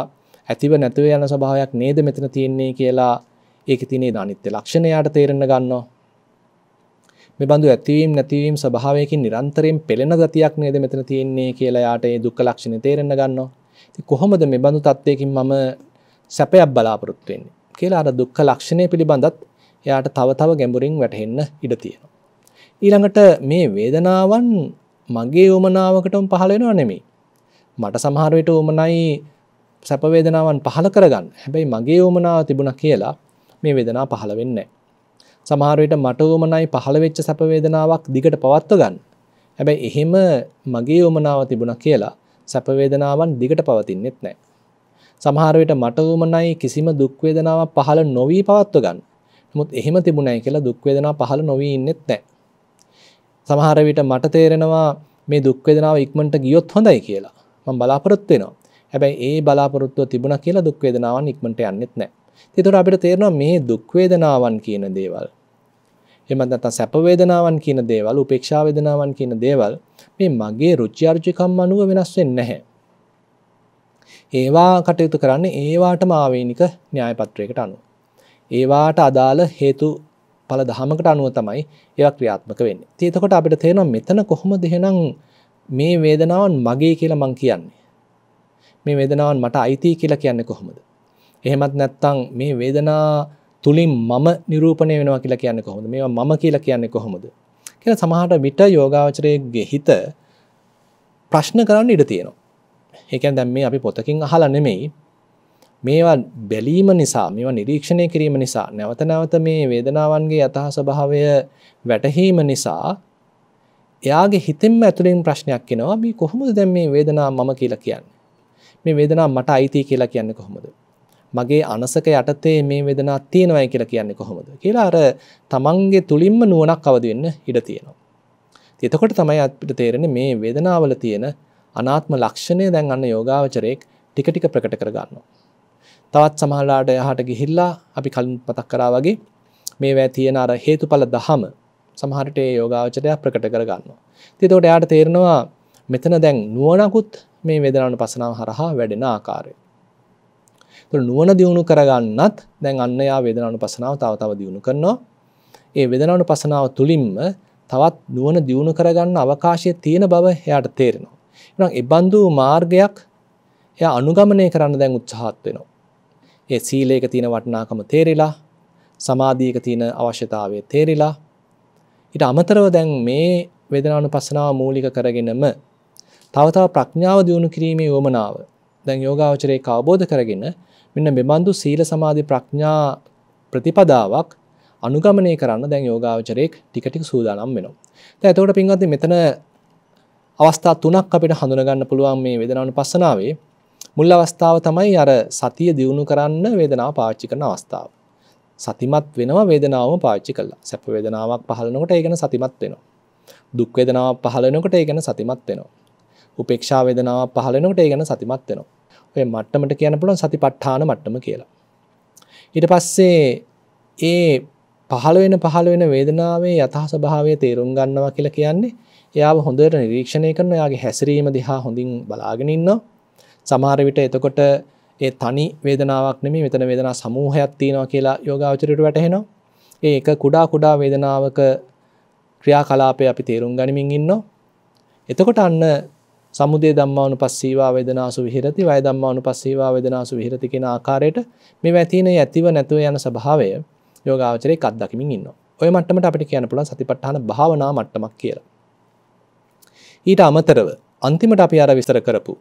ඇතිව නැතිව යන ස්වභාවයක් නේද මෙතන තියෙන්නේ කියලා ඒකේ තියෙන අනිත්‍ය ලක්ෂණයට තේරෙන්න ගන්නවා. මේ බඳු ඇතිවීම නැතිවීම ස්වභාවයකින් නිරන්තරයෙන් පෙළෙන ගතියක් නේද මෙතන තියෙන්නේ කියලා යාට ඒ දුක්ඛ ලක්ෂණය තේරෙන්න ගන්නවා. ඉතින් කොහොමද මේ බඳු තත්වයකින් මම සැපයක් බලාපොරොත්තු වෙන්නේ කියලා අර දුක්ඛ ලක්ෂණය පිළිබඳත් එයාට තව තව ගැඹුරින් වැටහෙන්න ඉඩ තියෙනවා. ඊළඟට මේ වේදනාවන් මගේ උමනාවකටම පහළ වෙනවා නෙමෙයි. මට සමහර විට උමනයි සැප වේදනාවන් පහළ කරගන්න. හැබැයි මගේ උමනාව තිබුණා කියලා මේ වේදනාව පහළ වෙන්නේ නැහැ. සමහර විට මට උමනයි පහළ වෙච්ච සැප වේදනාවක් දිගට පවත්ව ගන්න. හැබැයි එහෙම මගේ උමනාව තිබුණා කියලා සැප වේදනාවන් දිගට පවතින්නේත් නැහැ. සමහර විට මට උමනයි කිසිම දුක් වේදනාවක් පහළ නොවි පවත්ව ගන්න. නමුත් එහෙම තිබුණයි කියලා දුක් වේදනාව පහළ නොවි ඉන්නෙත් නැහැ. සමහර විට මට තේරෙනවා මේ දුක් වේදනාව ඉක්මනට ගියොත් හොඳයි කියලා. මම බලාපොරොත්තු වෙනවා. හැබැයි ඒ බලාපොරොත්තුව තිබුණා කියලා දුක් වේදනාවන් ඉක්මනට යන්නෙත් නැහැ. ඒතකොට අපිට තේරෙනවා මේ දුක් වේදනාවන් කියන දේවල් එහෙමත් නැත්නම් සැප වේදනාවන් කියන දේවල් උපේක්ෂා වේදනාවන් කියන දේවල් මේ මගේ රුචි අරුචිකම් අනුව වෙනස් වෙන්නේ නැහැ. ඒවා කටයුතු කරන්නේ ඒවාටම ආවේනික න්‍යාය පත්‍රයකට අනුව. ඒවාට අදාළ හේතු ඵල දහමකට අනුව තමයි ඒවා ක්‍රියාත්මක වෙන්නේ. ඉතින් එතකොට අපිට තේරෙනවා මෙතන කොහොමද එහෙනම් මේ වේදනාවන් මගේ කියලා මං කියන්නේ. මේ වේදනාවන් මට අයිති කියලා කියන්නේ කොහොමද? එහෙමත් නැත්නම් මේ වේදනා තුලින් මම නිරූපණය වෙනවා කියලා කියන්නේ කොහොමද? මේවා මම කියලා කියන්නේ කොහොමද? කියලා සමහර විට යෝගාවචරයේ හිත ප්‍රශ්න කරන්න ඉඩ තියෙනවා. ඒ කියන්නේ දැන් මේ අපි පොතකින් අහලා නෙමෙයි මේවා බැලීම නිසා මේවා නිරීක්ෂණය කිරීම නිසා නැවත නැවත මේ වේදනාවන්ගේ යථා ස්වභාවය වැටහීම නිසා එයාගේ හිතෙන්ම ඇතුලින් ප්‍රශ්නයක් එනවා මේ කොහොමද දැන් මේ වේදනාව මම කියලා කියන්නේ මේ වේදනාව මට අයිති කියලා කියන්නේ කොහොමද මගේ අනසක යටතේ මේ වේදනාවක් තියෙනවයි කියලා කියන්නේ කොහොමද කියලා අර තමන්ගේ තුලින්ම නුවණක් අවදි වෙන්න ඉඩ තියෙනවා. එතකොට තමයි අපිට තේරෙන්නේ මේ වේදනාවල තියෙන අනාත්ම ලක්ෂණය දැන් අන්න යෝගාවචරයේ ටික ටික ප්‍රකට කර ගන්නවා. තවත් සමහලාට යහට ගිහිල්ලා අපි කලින් පතක් කරා වගේ මේවැ තියෙන අර හේතුඵල දහම සමහරට ඒ යෝගාවචරය ප්‍රකට කරගන්නවා. තිතෝට එයාට තේරෙනවා මෙතන දැන් නුවණකුත් මේ වේදනාවන පසනාව හරහා වැඩෙන ආකාරය. එතකොට නුවණ දියුණු කරගන්නත් දැන් අන්න යා වේදනාවන පසනාව තව තව දියුණු කරනවා. ඒ වේදනාවන පසනාව තුලින්ම තවත් නුවණ දියුණු කරගන්න අවකාශය තියෙන බව එයාට තේරෙනවා. එහෙනම් ඒ බඳු මාර්ගයක් එයා අනුගමනය කරන්න දැන් උත්සාහත් වෙනවා. ඒ සීලේක තියෙන වටිනාකම තේරිලා සමාධියක තියෙන අවශ්‍යතාවය තේරිලා ඊට අමතරව දැන් මේ වේදනානුපස්සනාව මූලික කරගෙනම තව තව ප්‍රඥාව දියුණු කිරීමේ උවමනාව දැන් යෝගාවචරයේ අවබෝධ කරගෙන මෙන්න මෙබඳු සීල සමාධි ප්‍රඥා ප්‍රතිපදාවක් අනුගමනය කරන්න දැන් යෝගාවචරයේ ටික ටික සූදානම් වෙනවා. දැන් එතකොට පින්වත්නි මෙතන අවස්ථා තුනක් අපිට හඳුනා ගන්න පුළුවන් මේ වේදනානුපස්සනාවේ. මුල් අවස්ථාව තමයි අර සතිය දියුණු කරන්න වේදනාව පාවිච්චි කරන අවස්ථාව. සතිමත් වෙනවා වේදනාවම පාවිච්චි කළා. සැප වේදනාවක් පහළනකොට ඒ ගැන සතිමත් වෙනවා. දුක් වේදනාවක් පහළනකොට ඒ ගැන සතිමත් වෙනවා. උපේක්ෂා වේදනාවක් පහළනකොට ඒ ගැන සතිමත් වෙනවා. ඔය මට්ටමට කියන්න පුළුවන් සතිපට්ඨාන මට්ටම කියලා. ඊට පස්සේ ඒ පහළ වෙන පහළ වෙන වේදනාවේ යථා ස්වභාවය තේරුම් ගන්නවා කියලා කියන්නේ එයාව හොඳට නිරීක්ෂණය කරන එයාගේ හැසිරීම දිහා හොඳින් බලාගෙන ඉන්නවා සමහර විට එතකොට ඒ තනි වේදනාවක් නෙමෙයි මෙතන වේදනා සමූහයක් තියෙනවා කියලා යෝගාචරයට වැටහෙනවා. ඒ එක කුඩා කුඩා වේදනාවක ක්‍රියාකලාපය අපි තේරුම් ගනිමින් ඉන්නවා. එතකොට අන්න සමුදය ධම්මානුපස්සීවා වේදනාසු විහෙරති වය ධම්මානුපස්සීවා වේදනාසු විහෙරති කියන ආකාරයට මේවා තියෙන ඇතිව නැතුව යන ස්වභාවය යෝගාචරයේ අත්දකිමින් ඉන්නවා. ඔය මට්ටමට අපිට කියන්න පුළුවන් සතිපට්ඨාන භාවනා මට්ටමක් කියලා. ඊට අමතරව අන්තිමට අපි අර විස්තර කරපු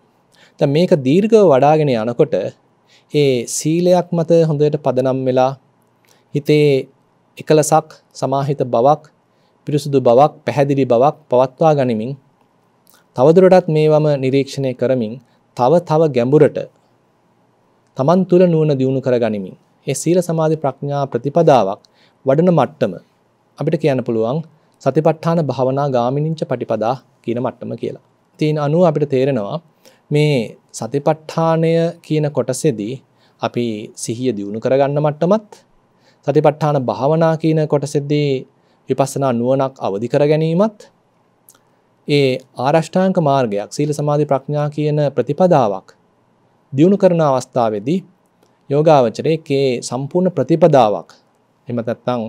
දැන් මේක දීර්ඝව වඩාගෙන යනකොට ඒ සීලයක් මත හොඳට පදනම් වෙලා හිතේ එකලසක් සමාහිත බවක් පිරිසුදු බවක් පැහැදිලි බවක් පවත්වා ගනිමින් තවදුරටත් මේවම නිරීක්ෂණය කරමින් තව තව ගැඹුරට තමන් තුළ නුවණ දියුණු කර ගනිමින් ඒ සීල සමාධි ප්‍රඥා ප්‍රතිපදාවක් වඩන මට්ටම අපිට කියන්න පුළුවන් සතිපට්ඨාන භාවනා ගාමිනිංච පටිපදා කියන මට්ටම කියලා. තීන අනුව අපිට තේරෙනවා මේ සතිපට්ඨානය කියන කොටසෙදී අපි සිහිය දියුණු කරගන්න මට්ටමත් සතිපට්ඨාන භාවනා කියන කොටසෙදී විපස්සනා නුවණක් අවදි කර ගැනීමත් ඒ ආරෂ්ඨාංග මාර්ගයක් සීල සමාධි ප්‍රඥා කියන ප්‍රතිපදාවක් දියුණු කරන අවස්ථාවේදී යෝගාවචරයේ සම්පූර්ණ ප්‍රතිපදාවක් එහෙම නැත්නම්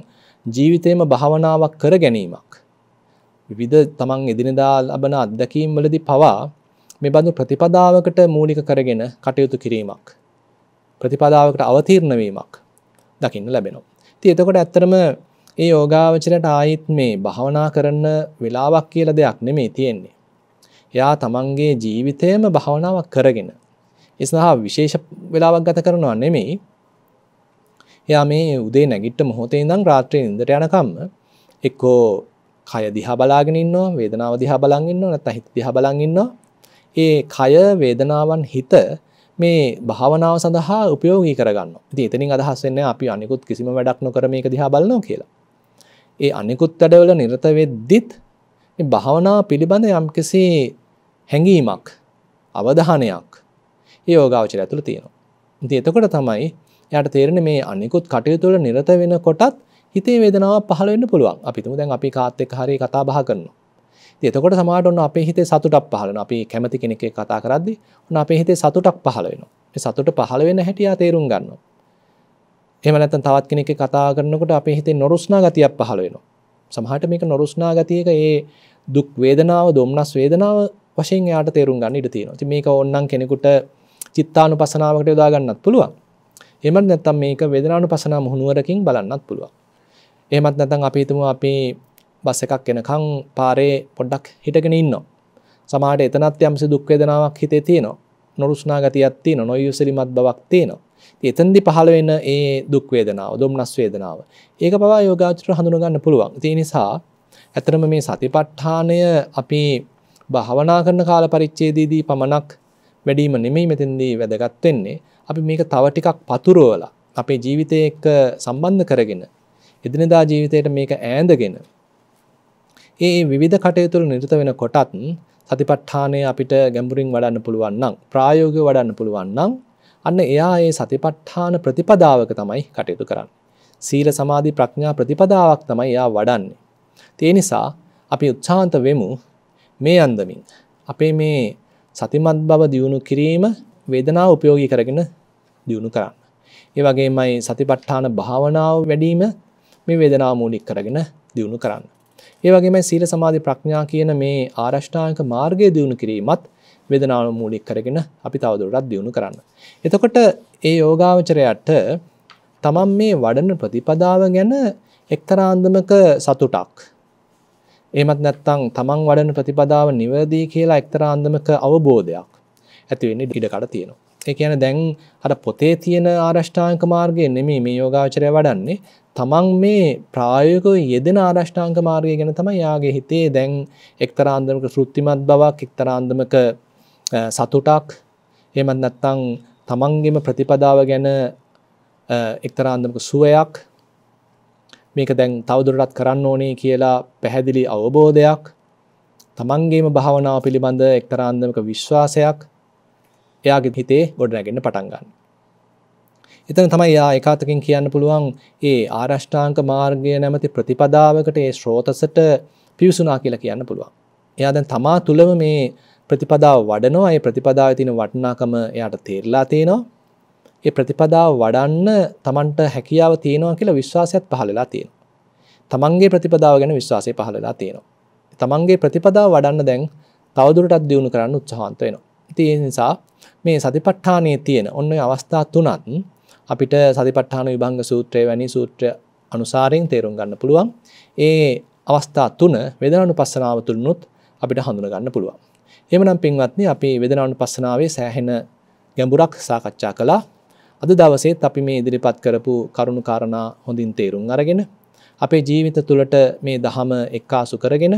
ජීවිතේම භාවනාවක් කර ගැනීමක් විවිධ තමන් එදිනෙදා ලබන අත්දැකීම් වලදී පවා මේ බඳු ප්‍රතිපදාවකට මූලික කරගෙන කටයුතු කිරීමක්. ප්‍රතිපදාවකට අවතීර්ණවීමක් දකින්න ලැබෙනවා. ති එතකොට ඇත්තරම ඒ යෝගාවචරයට ආයිත් මේ භාවනා කරන්න වෙලාවක් කියල දෙයක් නෙමේ තියෙන්නේ. එයා තමන්ගේ ජීවිතයම භාවනාවක් කරගෙන. එසහා විශේෂ වෙලාවක් ගත කරනවා නෙමෙයි එයා මේ උදේ නැගිට්ට මොහොතේ ඉඳන් රාත්‍රියේ නිදට යනකම්ම එක්කෝ කය දිහා බලාගෙන ඉන්නවා වේදනාව දිහා බලන් ඉන්නවා නැත්නම් හිත දිහා බලන් ඉන්නවා ඒ කය වේදනාවන් හිත මේ භාවනාව සඳහා උපයෝගී කරගන්න. ඉතින් එතනින් අදහස් වෙන්නේ අපි අනිකුත් කිසිම වැඩක් නොකර මේක දිහා බලනවා කියලා. ඒ අනිකුත් වැඩවල නිරත වෙද්දිත් මේ භාවනාව පිළිබඳ යම්කිසි හැඟීමක්, අවධානයක් ඒ යෝගාවචරය ඇතුළේ තියෙනවා. ඉතින් එතකොට තමයි එයාට තේරෙන්නේ මේ අනිකුත් කටයුතු වල නිරත වෙනකොටත් හිතේ වේදනාවක් පහළ වෙන්න පුළුවන්. අපි තුමු දැන් අපි කාත් එක්ක හරිය කතා බහ කරනවා. එතකොට සමාට ඔන්න අපේ හිතේ සතුටක් පහලන අපි කැමති කෙනෙක් කතා කරද්දි ඔන්න අපේ හිතේ සතුටක් පහල වෙන සතුට පහල වෙන හැටියා තේරුම් ගන්න එම නැතන් තවත් කෙනෙක් කතා කරනකොට අපේ හිතේ නොරුස්නා ගතියක් පහල වෙන සමහට මේක නොරුස්නා ගතියක ඒ දුක් වේදනාව දොම්නස් වේදනාව වශයෙන් යාට තේරුම් ගන්න ඉඩ තියෙනවා. ඉතින් මේක ඕන්නම් කෙනෙකුට චිත්තානුපසනාවකට යොදා ගන්නත් පුළුවන්. එහෙමත් නැත්නම් මේක වේදනානුපසනාව මුහුණුවරකින් බලන්නත් පුළුවන්. එහෙමත් නැත්නම් අපි හිතමු අපේ බස් එකක් එනකං පාරේ පොඩ්ඩක් හිටගෙන ඉන්නවා. සමහට එතනත් යම්සි දුක්වේදනාවක් හිතේ තියෙනවා නොරුස්නා ගතියක් තියෙන නොයුසිරිමත් බවක් තියෙනවා. එතන්දි පහළ වෙන ඒ දුක්වේදනාව දුම්නස් වේදනාව. ඒක පවා යෝගාචර හඳුනගන්න පුළුවන්. තිය නිසා ඇතරම මේ සතිපට්ඨානය අපි භාවනා කරන කාල පරිච්චේදීදී පමණක් වැඩීම නෙමෙයි මෙතෙන්දී වැදගත් වෙන්නේ. අපි මේක තව ටිකක් පතුරවලා අපේ ජීවිතය එක්ක සම්බන්ධ කරගෙන එදිනදා ජීවිතයට මේක ඈඳගෙන ඒ විධ කටයුතුළ නිර්ත වෙන කොටත් සතිපට්ඨානය අපිට ගැඹුරින් වඩන්න පුළුවන්නම් ප්‍රායෝග වඩන්න පුළුවන්නම් අන්න එයා ඒ සතිපට්ඨාන ප්‍රතිපදාවක තමයි කටයුතු කරන්න. සීල සමාධි ප්‍රඥා ප්‍රතිපදාවක් තමයි එයා වඩන්නේ. තිය නිසා අපි උත්සාහන්ත වෙමු මේ අන්දමින්. අපේ මේ සතිමත් බව දියුණු කිරීම වේදනා උපයෝගී කරගෙන දියුණු කරන්න. ඒ වගේමයි සතිපට්ඨාන භාවනාව වැඩීම මේ වේදනා මූලික කරගෙන දියුණු කරන්න. ඒ වගේම සීල සමාධි ප්‍රඥා කියන මේ ආරෂ්ඨාංග මාර්ගය දියුණු කිරීමත් වේදනාව මූලික කරගෙන අපි තවදුරටත් දියුණු කරන්න. එතකොට ඒ යෝගාවචරයට තමන් මේ වඩන ප්‍රතිපදාව ගැන එක්තරාන්දමක සතුටක් එමත් නැත්තං තමන් වඩන ප්‍රතිපදාව නිවැරදි කියලා එක්තරාන්දමක අවබෝධයක් ඇතිවෙන්නේ ඉඩකඩ තියෙනවා ඒ කියන්නේ දැන් අර පොතේ තියෙන ආරෂ්ඨාංක මාර්ගය නෙමෙයි මේ යෝගාචරය වඩන්නේ. තමන් මේ ප්‍රායෝගිකව යෙදෙන ආරෂ්ඨාංක මාර්ගය ගැන තමයි යාගේ හිතේ දැන් එක්තරා අන්දමක ශෘතිමත් බවක්, එක්තරා අන්දමක සතුටක්, එහෙමත් නැත්නම් තමන්ගේම ප්‍රතිපදාව ගැන එක්තරා අන්දමක සුවයක් මේක දැන් තවදුරටත් කරන්න ඕනේ කියලා පැහැදිලි අවබෝධයක් තමන්ගේම භාවනාව පිළිබඳ එක්තරා අන්දමක විශ්වාසයක් එයාගේ හිතේ ගොඩනැගෙන පටන් ගන්න. එතන තමයි යා එකතකින් කියන්න පුළුවන් ඒ ආරෂ්ඨාංක මාර්ගය නැමැති ප්‍රතිපදාවකට ඒ ශ්‍රෝතසට පිවිසුනා කියලා කියන්න පුළුවන්. එයා දැන් තමා තුළම මේ ප්‍රතිපදාව වඩනවා. ඒ ප්‍රතිපදාවේ තියෙන වටිනාකම එයාට තේරලා තේනවා. ඒ ප්‍රතිපදාව වඩන්න Tamanට හැකියාව තියෙනවා කියලා විශ්වාසයත් පහළලා තියෙනවා. Tamanගේ ප්‍රතිපදාව ගැන විශ්වාසය පහළලා තියෙනවා. Tamanගේ ප්‍රතිපදාව වඩන්න දැන් තවදුරටත් දියුණු කරන්න උත්සාහන්ත වෙනවා. තියෙන නිසා මේ සතිපට්ඨානයේ තියෙන ඔන්න ඔය අවස්ථා තුනත් අපිට සතිපට්ඨාන විභංග සූත්‍රය වැනි සූත්‍ර අනුසාරයෙන් තේරුම් ගන්න පුළුවන්. ඒ අවස්ථා තුන වේදනානුපස්සනාව තුලිනුත් අපිට හඳුනා ගන්න පුළුවන්. එහෙමනම් පින්වත්නි අපි වේදනානුපස්සනාවේ සෑහෙන ගැඹුරක් සාකච්ඡා කළා. අද දවසේත් අපි මේ ඉදිරිපත් කරපු කරුණු කාරණා හොඳින් තේරුම් අරගෙන අපේ ජීවිත තුළට මේ දහම එක්කාසු කරගෙන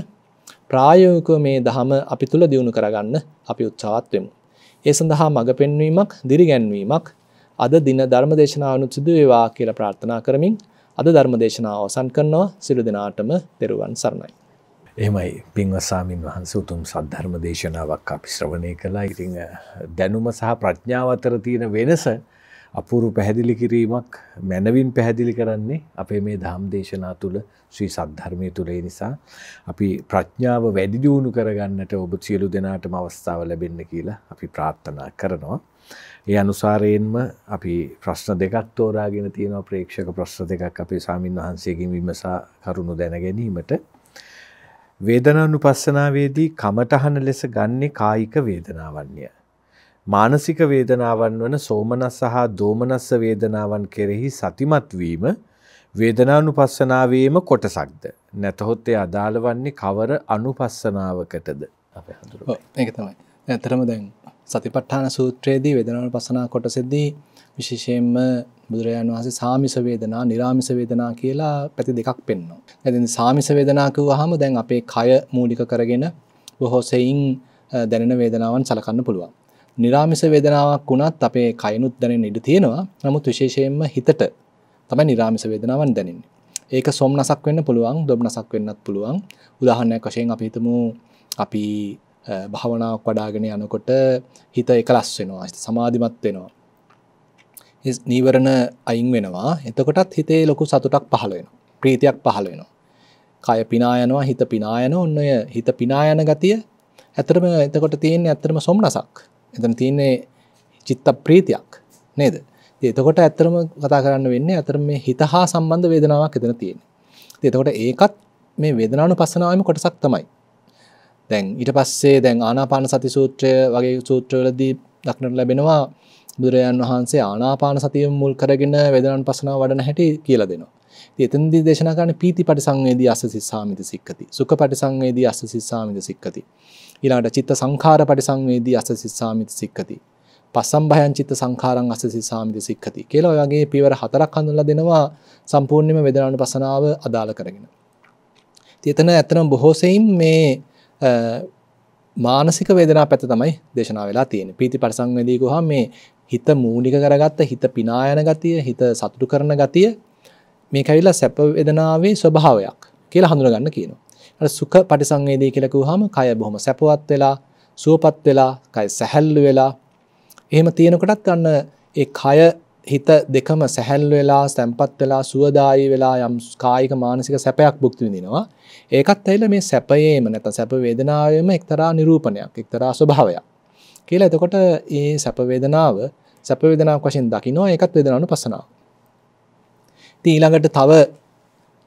ප්‍රායෝගිකව මේ දහම අපි තුල දියුණු කරගන්න අපි උත්සාහත් වෙමු. ඒ සඳහා මඟ පෙන්වීමක්, දිරිගැන්වීමක් අද දින ධර්මදේශනාවනුත් සිදු වේවා කියලා ප්‍රාර්ථනා කරමින් අද ධර්මදේශනාව අවසන් කරනවා. සිළු දිනාටම දරුවන් සරණයි. එහෙමයි පින්වත් සාමින් වහන්සේ උතුම් සද්ධර්ම දේශනාවක් අපි ශ්‍රවණය කළා. ඉතින් දැනුම සහ ප්‍රඥාව අතර තියෙන වෙනස අපූරු පැහැදිලි කිරීමක් මැනවින් පැහැදිලි කරන්නේ අපේ මේ දහම් දේශනා තුළ ශ්‍රී සද්ධර්මය තුළේ නිසා අපි ප්‍රඥාව වැඩිදියුණු කරගන්නට ඔබ සියලු දෙනාටම අවස්ථාව ලැබෙන්න කියලා අපි ප්‍රාර්ථනා කරනවා. ඒ අනුසාරයෙන්ම අපි ප්‍රශ්න දෙකක් තෝරාගෙන තියෙනවා ප්‍රේක්ෂක ප්‍රශ්න දෙකක් අපේ සාමීන් වහන්සේගෙන් විමසා කරුණු දැනගැනීමට. වේදනානුපස්සනාවේදී කමටහන ලෙස ගන්නේ කායික වේදනාවන්ය. මානසික වේදනාවන් වන සෝමනස්ස හා දෝමනස්ස වේදනාවන් කෙරෙහි සතිමත් වීම වේදනානුපස්සනාවේම කොටසක්ද නැතහොත් ඒ අදාළ වන්නේ කවර අනුපස්සනාවකටද අපේ හඳුරන ඒක තමයි. ඇතරම දැන් සතිපට්ඨාන සූත්‍රයේදී වේදනානුපස්සනා කොටසෙදී විශේෂයෙන්ම බුදුරජාණන් වහන්සේ සාමිස වේදනා, නිර්ාමිස වේදනා කියලා පැති දෙකක් පෙන්වනවා. දැන් සාමිස වේදනා කිව්වහම දැන් අපේ කය මූලික කරගෙන බොහෝ සෙයින් දැනෙන වේදනාවන් සලකන්න පුළුවන්. නිරාමිස වේදනාවක් වුණත් අපේ කයනුත් දැනෙන්න ඉඩ තියෙනවා. නමුත් විශේෂයෙන්ම හිතට තමයි නිරාමිස වේදනාවන් දැනෙන්නේ. ඒක සොම්නසක් වෙන්න පුළුවන්, දොම්නසක් වෙන්නත් පුළුවන්. උදාහරණයක් වශයෙන් අපි හිතමු අපි භාවනාවක් වඩාගෙන යනකොට හිත එකලස් වෙනවා, සමාධිමත් වෙනවා. නීවරණ අයින් වෙනවා. එතකොටත් හිතේ ලොකු සතුටක් පහළ වෙනවා. ප්‍රීතියක් පහළ වෙනවා. කය පිනා යනවා, හිත පිනා යනවා. ඔන්න ඔය හිත පිනා යන ගතිය ඇත්තටම එතකොට තියෙන්නේ ඇත්තටම සොම්නසක්. එතන තියන්නේ චිත්ත ප්‍රීතියක් නේද එතකොට ඇත්තරම කතා කරන්න වෙන්නේ ඇතර මේ හිත හා සම්බන්ධ වේදනාවක් එතන තියෙන එතකොට ඒකත් මේ වේදනානු පස්සනාවම කොටසක් තමයි දැන් ඊට පස්සේ දැන් ආනාපාන සති සූත්‍රය වගේ සූත්‍රවලදී දක්නට ලැබෙනවා බුදුරජාන් වහන්සේ ආනාපාන සතිය මුල් කරගෙන වේදනාන් පසනාව වඩන හැටි කියලා දෙනවා. ඉතින් එතනදී දේශනා කරන්නේ පීති පරිසංවේදී අස්ස සිස්සාමිත සික්කති. සුඛ පරිසංවේදී අස්ස සිස්සාමිත සික්කති. ඊළඟට චිත්ත සංඛාර පරිසංවේදී අස සිස්සාමිත සික්කති. පස්සම් භයං චිත්ත සංඛාරං අස සිස්සාමිත සික්කති. කියලා ඔය වගේ පියවර හතරක් හඳුන්වලා දෙනවා සම්පූර්ණයෙන්ම වේදනානුපසනාව අදාළ කරගෙන. ඉතින් එතන ඇත්තනම් බොහෝ සෙයින් මේ මානසික වේදනා පැත්ත තමයි දේශනා වෙලා තියෙන්නේ. පීති පරිසංවේදී ගොහම මේ හිත මූලික කරගත්ත හිත පිනායන ගතිය, හිත සතුටු කරන ගතිය මේක ඇවිල්ලා සැප වේදනාවේ ස්වභාවයක් කියලා හඳුනගන්න කියනවා. අර සුඛ පටිසංවේදී කියලා කිව්වහම කය බොහොම සැපවත් වෙලා, සුවපත් වෙලා, කය සැහැල්ලු වෙලා. එහෙම තියෙනකොටත් ගන්න ඒ කය හිත දෙකම සැහැල්ලු වෙලා, තැම්පත් වෙලා, සුවදායි වෙලා යම් කායික මානසික සැපයක් භුක්ති විඳිනවා. ඒකත් ඇවිල්ලා මේ සැපයේම නැත්නම් සැප වේදනාවේම එක්තරා නිරූපණයක්, එක්තරා ස්වභාවයක්. කියලා එතකොට මේ සැප වේදනාව සැප වේදනාවක් වශයෙන් දකිනවා ඒකත් වේදනානුපස්සනාව. ඉතින් ඊළඟට තව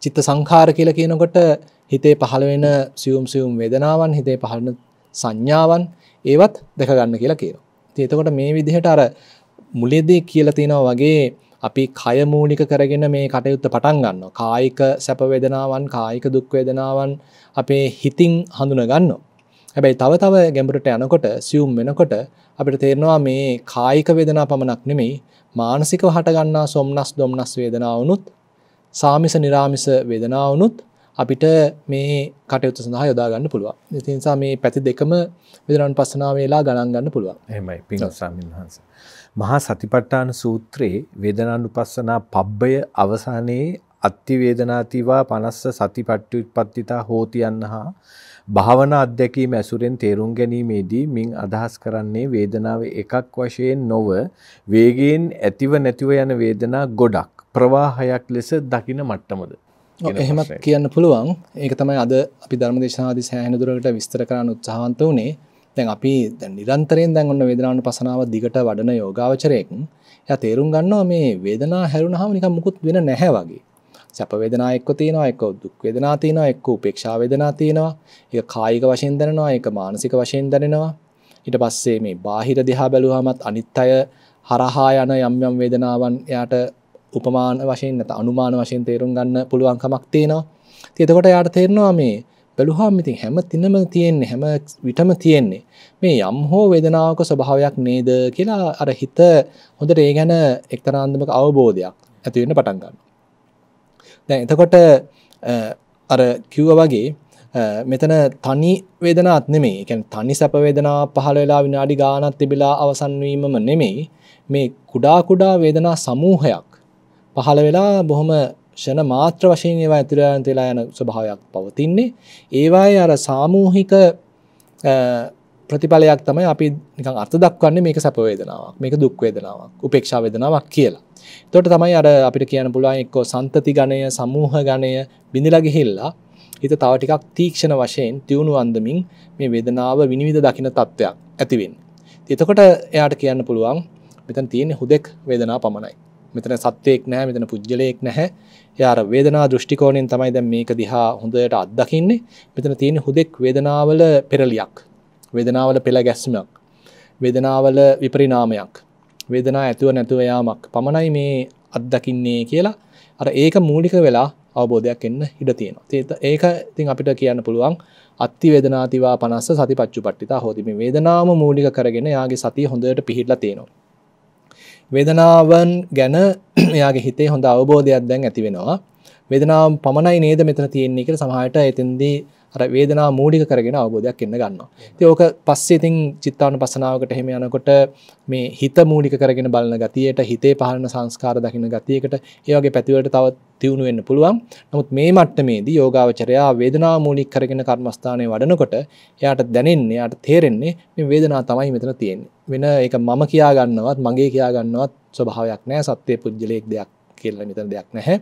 චිත්ත සංඛාර කියලා කියනකොට හිතේ පහළ වෙන සියුම් සියුම් වේදනාවන් හිතේ පහළන සංඥාවන් ඒවත් දැක ගන්න කියලා කියනවා. ඉතින් එතකොට මේ විදිහට අර මුලදී කියලා තිනවා වගේ අපි කය මූලික කරගෙන මේ කටයුත්ත පටන් ගන්නවා. කායික සැප වේදනාවන්, කායික දුක් වේදනාවන් අපේ හිතින් හඳුනා ගන්නවා. හැබැයි තව තව ගැඹුරට යනකොට, සියුම් වෙනකොට අපිට තේරෙනවා මේ කායික වේදනා පමණක් නෙමෙයි, මානසිකව හටගන්නා සොම්නස්, දොම්නස් වේදනාවනුත්, සාමිස, निराමිස වේදනාවනුත් අපිට මේ කටයුතු සඳහා යොදාගන්න පුළුවන් ඉතිනිසා මේ පැති දෙකම විදරන් පස්සනාවේලා ගණන් ගන්න පුළුවන් එමයි පිසාමින් වහන්ස. මහා සතිපට්ටාන සූත්‍රයේ වේදනාන්නු පස්සනා පබ්බය අවසානයේ අත්තිවේදනාතිවා පනස්ස සතිපට්ටුපත්තිතා හෝතියන්න හා භාවනා අධ්‍යැකීම ඇසුරෙන් තේරුම් ගැනීමේදී මින් අදහස් කරන්නේ වේදනාව එකක් වශයෙන් නොව වේගයෙන් ඇතිව නැතිව යන වේදනා ගොඩක් ප්‍රවාහයක් ලෙස දකින මට්ටමද. එහෙමත් කියන්න පුළුවන් ඒක තමයි අද අපි ධර්ම දේශනාදී සෑහනදුරට විස්තර කරන්න උත්සාහන්ත වනේ දැන් අපි නිරන්තරයෙන් දැන් ඔන්න වේදනාන පසනාව දිගට වඩන යෝගාවචරයකන් ය තේරුම් ගන්නවා මේ වේදනා හැරුණ හම නික මුකුත් වෙන නැහැ වගේ සැපවේදනා එක්ක තියෙනවා එක්ක දුක් වේදනා තියෙනවා එක්ක උපේක්ෂා වේදනා තියෙනවා ඒක කායික වශයෙන් දැනෙනවා ඒක මානසික වශයෙන් දැනෙනවා ඊට පස්සේ මේ බාහිර දිහා බැලුවාමත් අනිත් අය හරහා යන යම් යම් වේදනාවන් එයාට උපමාන වශයෙන් නැත අනුමාන වශයෙන් තේරුම් ගන්න පුළුවන්කමක් තියෙනවා. එතකොට යාට තේරෙනවා මේ බැලුවාම ඉතින් හැම තිනම තියෙන්නේ හැම විටම තියෙන්නේ මේ යම් හෝ වේදනාවක ස්වභාවයක් නේද කියලා අර හිත හොඳට ඒ ගැන එක්තරා අන්දමක අවබෝධයක් ඇති වෙන්න පටන් ගන්නවා. දැන් එතකොට අර කිව්වා වගේ මෙතන තනි වේදනාවක් නෙමෙයි. ඒ කියන්නේ තනි සැප වේදනාවක් පහළ වෙලා විනාඩි ගාණක් තිබිලා අවසන් වීමම නෙමෙයි. මේ කුඩා කුඩා වේදනා සමූහයක් පහළ වෙලා බොහොම ෂණ මාත්‍ර වශයෙන් ඒවා ඇතුළයන් තෙලා යන ස්වභාවයක් පවතින්නේ ඒවායේ අර සාමූහික ප්‍රතිඵලයක් තමයි අපි නිකන් අර්ථ දක්වන්නේ මේක සැප වේදනාවක් මේක දුක් වේදනාවක් උපේක්ෂා වේදනාවක් කියලා. එතකොට තමයි අර අපිට කියන්න පුළුවන් එක්කෝ සන්තති ගණය සමූහ ගණය බිඳලා ගිහිල්ලා හිත තව ටිකක් තීක්ෂණ වශයෙන් තියුණු අන්දමින් මේ වේදනාව විනිවිද දකින තත්වයක් ඇති වෙන්නේ. එතකොට එයාට කියන්න පුළුවන් මෙතන තියෙන්නේ හුදෙක් වේදනාව පමණයි. මෙතන සත්වයෙක් නැහැ මෙතන පුද්ගලයෙක් නැහැ. යාර වේදනා දෘෂ්ටි කෝණයෙන් තමයි දැන් මේක දිහා හොඳට අත්දකින්නේ. මෙතන තියෙන හුදෙක් වේදනාවල පෙරලියක්. වේදනාවල පෙළ ගැස්මක්. වේදනාවල විපරිණාමයක්. වේදනා ඇතුව නැතුව යාමක් පමණයි මේ අත්දකින්නේ කියලා අර ඒක මූලික වෙලා අවබෝධයක් එන්න ඉඩ තියෙනවා. ඒක ඉතින් අපිට කියන්න පුළුවන් අත්ති වේදනාතිවා 50 සතිපත්චුපට්ඨිතා හොදි මේ වේදනාවම මූලික කරගෙන යාගේ සතිය හොඳට පිහිටලා තියෙනවා. වේදනාවන් ගැන එයාගේ හිතේ හොඳ අවබෝධයක් දැන් ඇති වෙනවා. වේදනාව පමණයි නේද මෙතන තියෙන්නේ කියලා සමහරට එතෙන්දී අර වේදනාව මූලික කරගෙන අවබෝධයක් එන්න ගන්නවා. ඉතින් ඕක පස්සේ ඉතින් චිත්තානුපසනාවකට එහෙම යනකොට මේ හිත මූලික කරගෙන බලන ගතියට හිතේ පහළන සංස්කාර දකින්න ගතියකට ඒ වගේ පැතිවලට තවත් දියුණු වෙන්න පුළුවන්. නමුත් මේ මට්ටමේදී යෝගාවචරයා වේදනාව මූලික කරගෙන කර්මස්ථානයේ වඩනකොට එයාට දැනෙන්නේ, එයාට තේරෙන්නේ මේ වේදනාව තමයි මෙතන තියෙන්නේ. වෙන ඒක මම කියා ගන්නවත්, මගේ කියා ගන්නවත් ස්වභාවයක් නැහැ. සත්‍ය පුජ්‍යලයක් දෙයක් කියලා මෙතන දෙයක් නැහැ.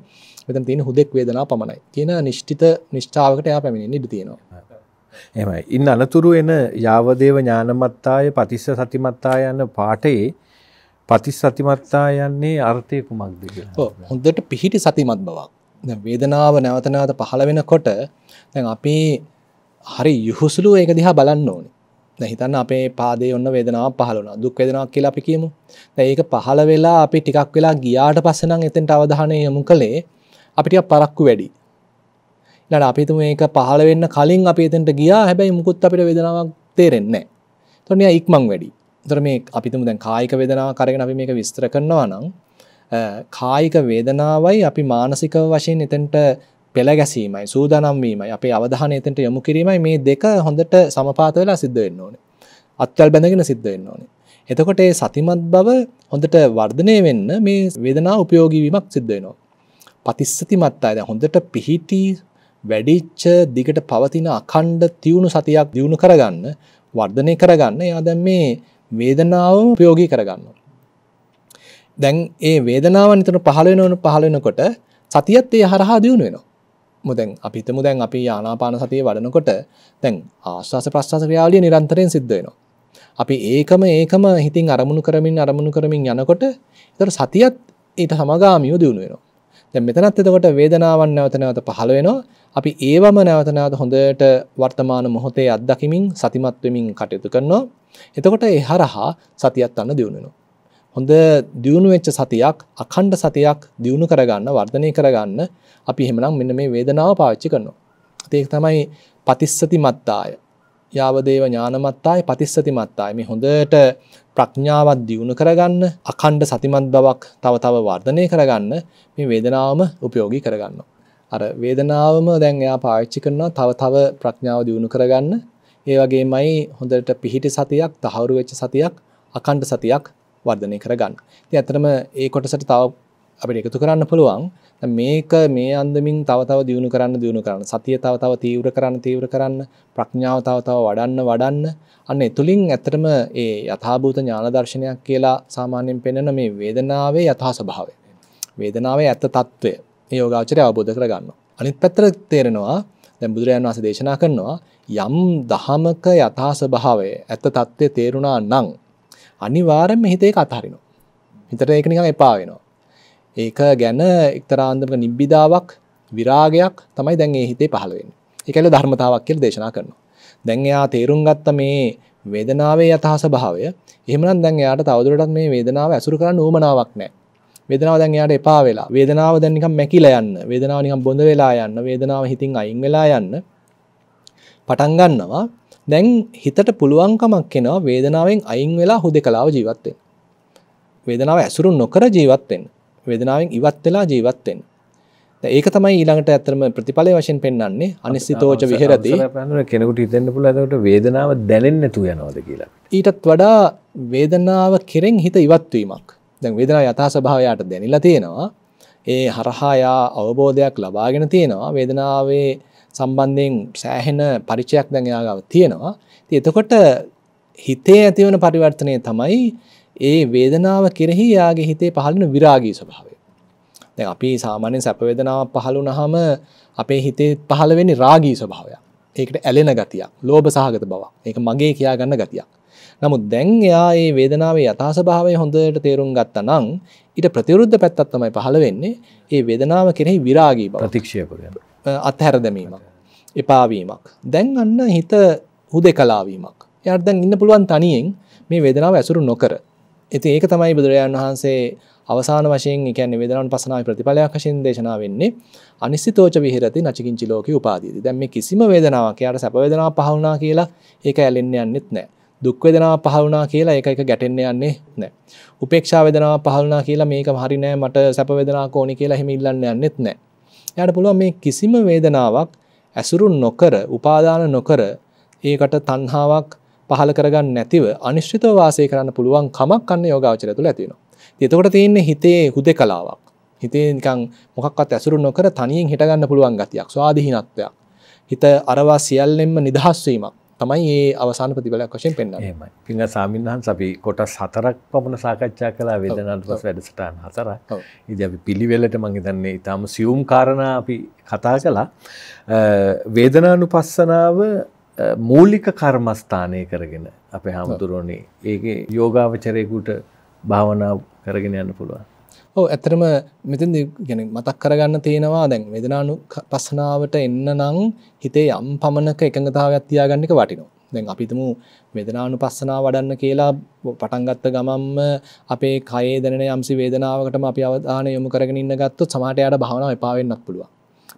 මෙතන තියෙන හුදෙක් වේදනාව පමණයි. කියන නිශ්චිත නිශ්චාවකට එයා පැමිණෙන්න ඉඩ තියෙනවා. එමයි. ඉන් අනතුරු එන යාවදේව ඥානමත්තාය පතිස්ස සතිමත්තාය යන පාඨයේ පතිස්සතිමත්තා යන්නේ අර්ථය කුමක්ද හොඳට පිහිටි සතිමත් බවක් වේදනාව නැවතනාද පහළ වෙන කොට දැන් අපි හරි යුහුසුලු ඒක දිහා බලන්න ඕනේ හිතන්න අපේ පාදේ ඔන්න වේදනාව පහළුණ දුක් වේදනාවක් කියලා අපි කියමු ඒක පහළ වෙලා අපි ටිකක් වෙලා ගියාට පස්සනම් එතෙන්ට අවධානය යොමු කළේ අපිට පරක්කු වැඩි ඊළඟ අපි තුම මේක පහළ වෙන්න කලින් අපි එතෙන්ට ගියා හැබැයි මුකුත් අපිට වේදනාවක් තේරෙන්නේ නැහැ. එතකොට නිකන් ඉක්මන් වැඩි. තොර මේ අපිතුම දැන් කායික වේදනා කරගෙන අපි මේක විස්තර කරනවා නම් කායික වේදනාවයි අපි මානසික වශයෙන් එතෙන්ට පෙළ ගැසීමයි සූදානම් වීමයි අපේ අවධානය එතෙන්ට යොමු කිරීමයි මේ දෙක හොඳට සමපාත වෙලා සිද්ධ වෙන්න ඕනේ. අත්වල් බැඳගෙන සිද්ධ වෙන්න ඕනේ. එතකොට ඒ සතිමත් බව හොඳට වර්ධනය වෙන්න මේ වේදනාව උපයෝගී වීමක් සිද්ධ වෙනවා. පතිස්සතිමත් අය දැන් හොඳට පිහිටි වැඩිච්ච දිගට පවතින අඛණ්ඩ තියුණු සතියක් දියුණු කරගන්න වර්ධනය කරගන්න එයා දැන් මේ වේදනාවම ප්‍රයෝගී කරගන්නවා. දැන් ඒ වේදනාව නිතර පහළ වෙනවන පහළ වෙනකොට සතියත් ඒ හරහා දියුණු වෙනවා. මොකද අපි හිතමු දැන් අපි ආනාපාන සතිය වඩනකොට දැන් ආස්වාස ප්‍රස්වාස ක්‍රියාවලිය නිරන්තරයෙන් සිද්ධ වෙනවා. අපි ඒකම ඒකම හිතින් අරමුණු කරමින් අරමුණු කරමින් යනකොට ඒතර සතියත් ඊට සමගාමීව දියුණු වෙනවා. දැන් මෙතනත් එතකොට වේදනාවන් නැවත නැවත පහළ වෙනවා. අපි ඒවම නැවත නැවත හොඳට වර්තමාන මොහොතේ අත්දකිමින් සතිමත් වෙමින් කටයුතු කරනවා. එතකොට ඒ හරහා සතියත් අන්න දියුණුවෙනවා. හොඳ දියුණු වෙච්ච සතියක් අඛණ්ඩ සතියක් දියුණු කරගන්න වර්ධනය කරගන්න අපි එහෙමනම් මෙන්න මේ වේදනාව පාවිච්චි කරනවා. ඒක තමයි පතිස්සති මත්තාය. යාවදේව ඥානමත්තාය පතිස්සති මත්තාය. මේ හොඳට ප්‍රඥාවත් දියුණු කරගන්න අඛණ්ඩ සතිමත් බවක් තව තව වර්ධනය කරගන්න මේ වේදනාවම උපයෝගී කරගන්නවා. අර වේදනාවම දැන් එයා පාවිච්චි කරනවා තව තව ප්‍රඥාව දියුණු කරගන්න ඒ වගේමයි හොඳට පිහිටි සතියක් තහවුරු වෙච්ච සතියක් අකණ්ඩ සතියක් වර්ධනය කරගන්න. ඉතින් ඇත්තටම ඒ කොටසට තව අපිට එකතු කරන්න පුළුවන්. මේක මේ අන්දමින් තව තව දියුණු කරන්න දියුණු කරන්න. සතිය තව තව තීව්‍ර කරන්න තීව්‍ර කරන්න, ප්‍රඥාව තව තව වඩන්න වඩන්න. අන්න එතුලින් ඇත්තටම ඒ යථාභූත ඥාන දර්ශනයක් කියලා සාමාන්‍යයෙන් පෙන්වන මේ වේදනාවේ යථා ස්වභාවය. වේදනාවේ ඇත්ත తত্ত্বය. මේ යෝගාචරය අවබෝධ කරගන්නවා. අනිත් පැත්තට තේරෙනවා දැන් බුදුරජාණන් වහන්සේ දේශනා කරනවා යම් දහමක යථා ස්වභාවය ඇත්ත తත්ත්වය තේරුණා නම් අනිවාර්යයෙන්ම හිතේ ඒක අතහරිනවා. හිතට ඒක නිකන් එපා වෙනවා. ඒක ගැන එක්තරා අන්දමක නිබ්බිදාවක් විරාගයක් තමයි දැන් මේ හිතේ පහළ වෙන්නේ. ඒකල ධර්මතාවක් කියලා දේශනා කරනවා. දැන් එයා තේරුම් ගත්ත මේ වේදනාවේ යථා ස්වභාවය. එහෙමනම් දැන් එයාට තවදුරටත් මේ වේදනාව ඇසුරු කරන්න ඕමනාවක් නැහැ. වේදනාව දැන් එයාට එපා වෙලා. වේදනාව දැන් නිකන් මැකිලා යන්න. වේදනාව නිකන් බොඳ වෙලා යන්න. වේදනාව හිතින් අයින් වෙලා යන්න. පටන් ගන්නවා දැන් හිතට පුළුවන්කමක් එනවා වේදනාවෙන් අයින් වෙලා හුදකලාව ජීවත් වෙන්න. වේදනාව ඇසුරු නොකර ජීවත් වෙන්න. වේදනාවෙන් ඉවත් වෙලා ජීවත් වෙන්න. දැන් ඒක තමයි ඊළඟට ඇත්තම ප්‍රතිඵලයේ වශයෙන් පෙන්වන්නේ අනිසිතෝච විහෙරදී. කෙනෙකුට හිතෙන්න පුළුවන් එතකොට වේදනාව දැනෙන්නේ නැතු යනවාද කියලා. ඊටත් වඩා වේදනාව කෙරෙන් හිත ඉවත් වීමක්. දැන් වේදනාව යථා ස්වභාවයට දැනিলা තියෙනවා. ඒ හරහා අවබෝධයක් ලබාගෙන තියෙනවා. වේදනාවේ සම්බන්ධයෙන් සෑහෙන පරිචයක් දැන් එයාගව තියෙනවා. ඉතින් එතකොට හිතේ ඇතිවන පරිවර්තනය තමයි ඒ වේදනාව කෙරෙහි යාගේ හිතේ පහළ වෙන විරාගී ස්වභාවය. දැන් අපි සාමාන්‍යයෙන් සැප වේදනාවක් පහළ වුණාම අපේ හිතේ පහළ වෙන්නේ රාගී ස්වභාවයක්. ඒකට ඇලෙන ගතියක්, ලෝභ සහගත බවක්. ඒක මගේ කියා ගන්න ගතියක්. නමුත් දැන් එයා මේ වේදනාවේ යථා ස්වභාවය හොඳට තේරුම් ගත්තා නම් ඊට ප්‍රතිවිරුද්ධ පැත්තක් තමයි පහළ වෙන්නේ. මේ වේදනාව කෙරෙහි විරාගී බව. ප්‍රතික්ෂේප වෙනවා. අත්හැරදමීමක් එපාවීමක් දැන් අන්න හිත හුදෙ කලාවීමක් යට දැන් ඉන්න පුළුවන් තනියෙන් මේ වේදනාව ඇසුරු නොකර ඇති ඒක තමයි බුදුරජාණන් වහන්සේ අවසාන වශයෙන් කියන්නේ වේදනාන් පසනාවේ ප්‍රතිඵලයක් වශයෙන් දේශනා වෙන්නේ අනිසිතෝච විහෙරති නචකින්චි ලෝකේ උපාදීති. දැන් මේ කිසිම වේදනාවක් යාට සැප වේදනාවක් පහළ වුණා කියලා ඒක ඇලෙන්න යන්නෙත් නැහැ. දුක් වේදනාවක් පහළ වුණා කියලා ඒක එක ගැටෙන්න යන්නේ නැහැ. උපේක්ෂා වේදනාවක් පහළ වුණා කියලා මේකම හරි නෑ මට සැප වේදනාවක් ඕනි කියලා එහෙම ඉල්ලන්න යන්නෙත් නැහැ. එයාට පුළුවන් මේ කිසිම වේදනාවක් ඇසුරු නොකර, උපාදාන නොකර ඒකට තණ්හාවක් පහල කරගන්න නැතිව අනිශ්චිතව වාසය කරන්න පුළුවන් කමක් අන්න යෝගාචරය තුළ ඇති වෙනවා. ඉතින් එතකොට තියෙන්නේ හිතේ හුදේකලාවක්. හිතේ නිකන් මොකක්වත් ඇසුරු නොකර තනියෙන් හිටගන්න පුළුවන් ගතියක්, ස්වාධීනත්වයක්. හිත අරවා සියල්ලෙන්ම නිදහස් වීමක්. තමයි ඒ අවසාන ප්‍රතිබලයක් වශයෙන් පෙන්න්න පිහ සාමින්හන් සපි කොටස් හතරක් පමණ සාකච්ඡා කලා වෙදනට පස් වැඩසටාන් හතර ඉද අපි පිළිවෙලට මගේ දන්නේ ඉතාම සියුම් කාරණ අපි කතා කලා වේදනානු පස්සනාව මූලික කර්මස්ථානය කරගෙන අප හාමුදුරුවනේ ඒගේ යෝගාවචරයකුට භාවනාව කරගෙන යන්න පුළුවන් ඕ ඇතරම මෙතින් ගැන මතක් කරගන්න තියෙනවා දැන් වෙදනානු පස්සනාවට එන්න නං හිතේ යම් පමණක එකඟතාවයක් තියාගන්නික වටිනවා. දැන් අපිතම වෙදනානු පස්සනා වඩන්න කියලා පටන්ගත්ත ගමම්ම අපේ කයේ දැන යම්සි වේදනාවකටම අපි අවධාන යොමු කරගෙන ඉන්න ගත්තොත් සමහටයට භාවනාව එපාවෙන්නත් පුළුවන්.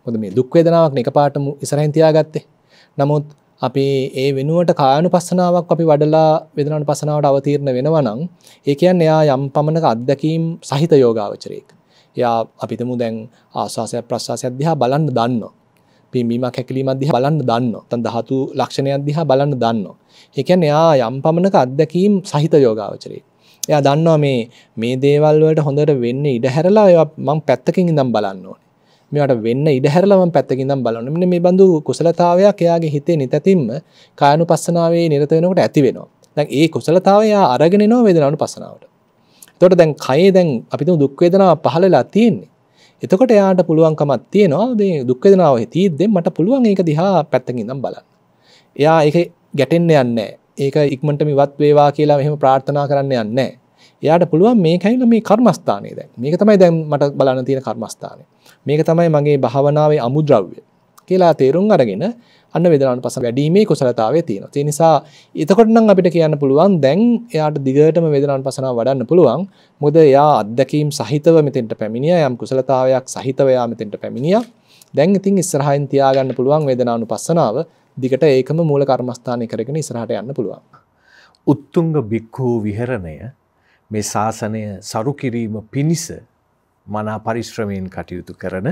හොද මේ දුක් වේදනාවක් එක පාටම ඉසරහින් තියාගත්තේ. නමුත් අපි ඒ වෙනුවට කායනු පස්සනාවක් අපි වඩලා වෙදනට පසනාවට අවතීරණ වෙනවනං ඒකයන් එයා යම් පමණක අත්දැකීම් සහිත යෝගාවචරයෙක්. යා අපිතම දැන් ආශවාසය ප්‍රශ්වාසය අධ්‍යා බලන්න දන්න. පිමීමක් හැකිලීම අධ්‍ය බලන්න දන්න තන් දහතු ලක්ෂණය අධ්‍යා බලන්න දන්න. ඒකන් එයා යම් පමණක අත්දැකීම් සහිත යෝගාවචරේ. එයා දන්නවා මේ මේ දේවල්වලට හොඳට වෙන්න ඉඩ හැරලා මං පැත්තකින් ඉඳම් බලන්න ඕන. මෙයාට වෙන්න ඉඩහැරලම පැත්තකින්දම් බලන්න මෙන්න මේ බඳු කුසලතාවයක් එයාගේ හිතේ නිතැතින්ම කායනු පස්සනාවේ නිරත වෙනකොට ඇති වෙනවා. දැන් ඒ කුසලතාවය එයා අරගෙන එනවා වේදනාවන පස්සනාවට. එතකොට දැන් කයේ දැන් අපි තුමු දුක් වේදනාව පහළලා තියෙන්නේ. එතකොට එයාට පුළුවන්කමක් තියෙනවා මේ දුක් වේදනාව හිතීද්දී මට පුළුවන් ඒක දිහා පැත්තකින්දම් බලන්න. එයා ඒක ගැටෙන්න යන්නේ ඒක ඉක්මනටම ඉවත් වේවා කියලා මෙහෙම ප්‍රාර්ථනා කරන්න යන්නේ එයාට පුළුවන් මේකයි මේ කර්මස්ථානේ දැන්. මේක තමයි දැන් මට බලන්න තියෙන කර්මස්ථානේ. මේක තමයි මගේ භාවනාවේ අමුද්‍රව්‍ය කියලා තේරුම් අරගෙන අන්න වේදනාවන් පස වැඩිීමේ කුසලතාවය තියෙනවා. ඒ නිසා එතකොට නම් අපිට කියන්න පුළුවන් දැන් එයාට දිගටම වේදනාවන් පසනාව වඩන්න පුළුවන්. මොකද එයා අත්දැකීම් සහිතව මෙතෙන්ට පැමිණියා. යම් කුසලතාවයක් සහිතව එයා මෙතෙන්ට පැමිණියා. දැන් ඉතින් ඉස්සරහින් තියාගන්න පුළුවන් වේදනානුපස්සනාව. දිගට ඒකම මූල කර්මස්ථානය කරගෙන ඉස්සරහට යන්න පුළුවන්. උත්තුංග භික්ඛූ විහරණය මේ ශාසනය සරු කිරීම පිණිස මනා පරිශ්‍රමයෙන් කටයුතු කරන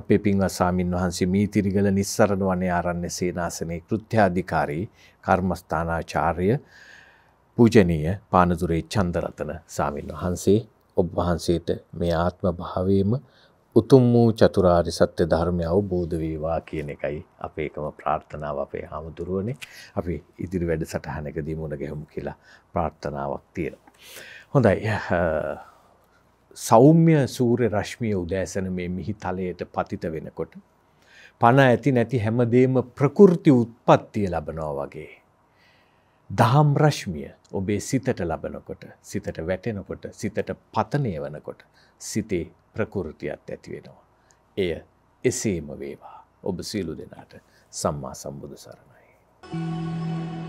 අපේ පින්වත් සාමින් වහන්සේ මීතිරිගල නිස්සරණ වනයේ ආරණ්‍ය සේනාසනයේ කෘත්‍යාධිකාරී කර්මස්ථානාචාර්ය පූජනීය පානදුරේ චන්දරතන සාමින් වහන්සේ ඔබ වහන්සේට මේ ආත්ම භාවයේම උතුම් වූ චතුරාර්ය සත්‍ය ධර්මය අවබෝධ වේවා කියන එකයි අපේ එකම ප්‍රාර්ථනාව අපේ ආමුදුරුවනේ අපි ඉදිරි වැඩසටහනකදී මුණ ගැහමු කියලා ප්‍රාර්ථනාවක් තියෙනවා. හොඳයි සෞම්‍ය සූර්ය රශ්මිය උදෑසන මේ මිහි තලයට පතිත වෙනකොට. පණ ඇති නැති හැමදේම ප්‍රකෘති උත්පත්තිය ලබනවා වගේ. දහම් රශ්මිය ඔබේ සිතට ලබනකොට සිතට වැටෙනකොට සිතට පතනය වනකොට සිතේ ප්‍රකෘතියත් ඇතිවෙනවා. එය එසේම වේවා ඔබ සීලු දෙනාට සම්මා සම්බුදු සරණයි. Thank you.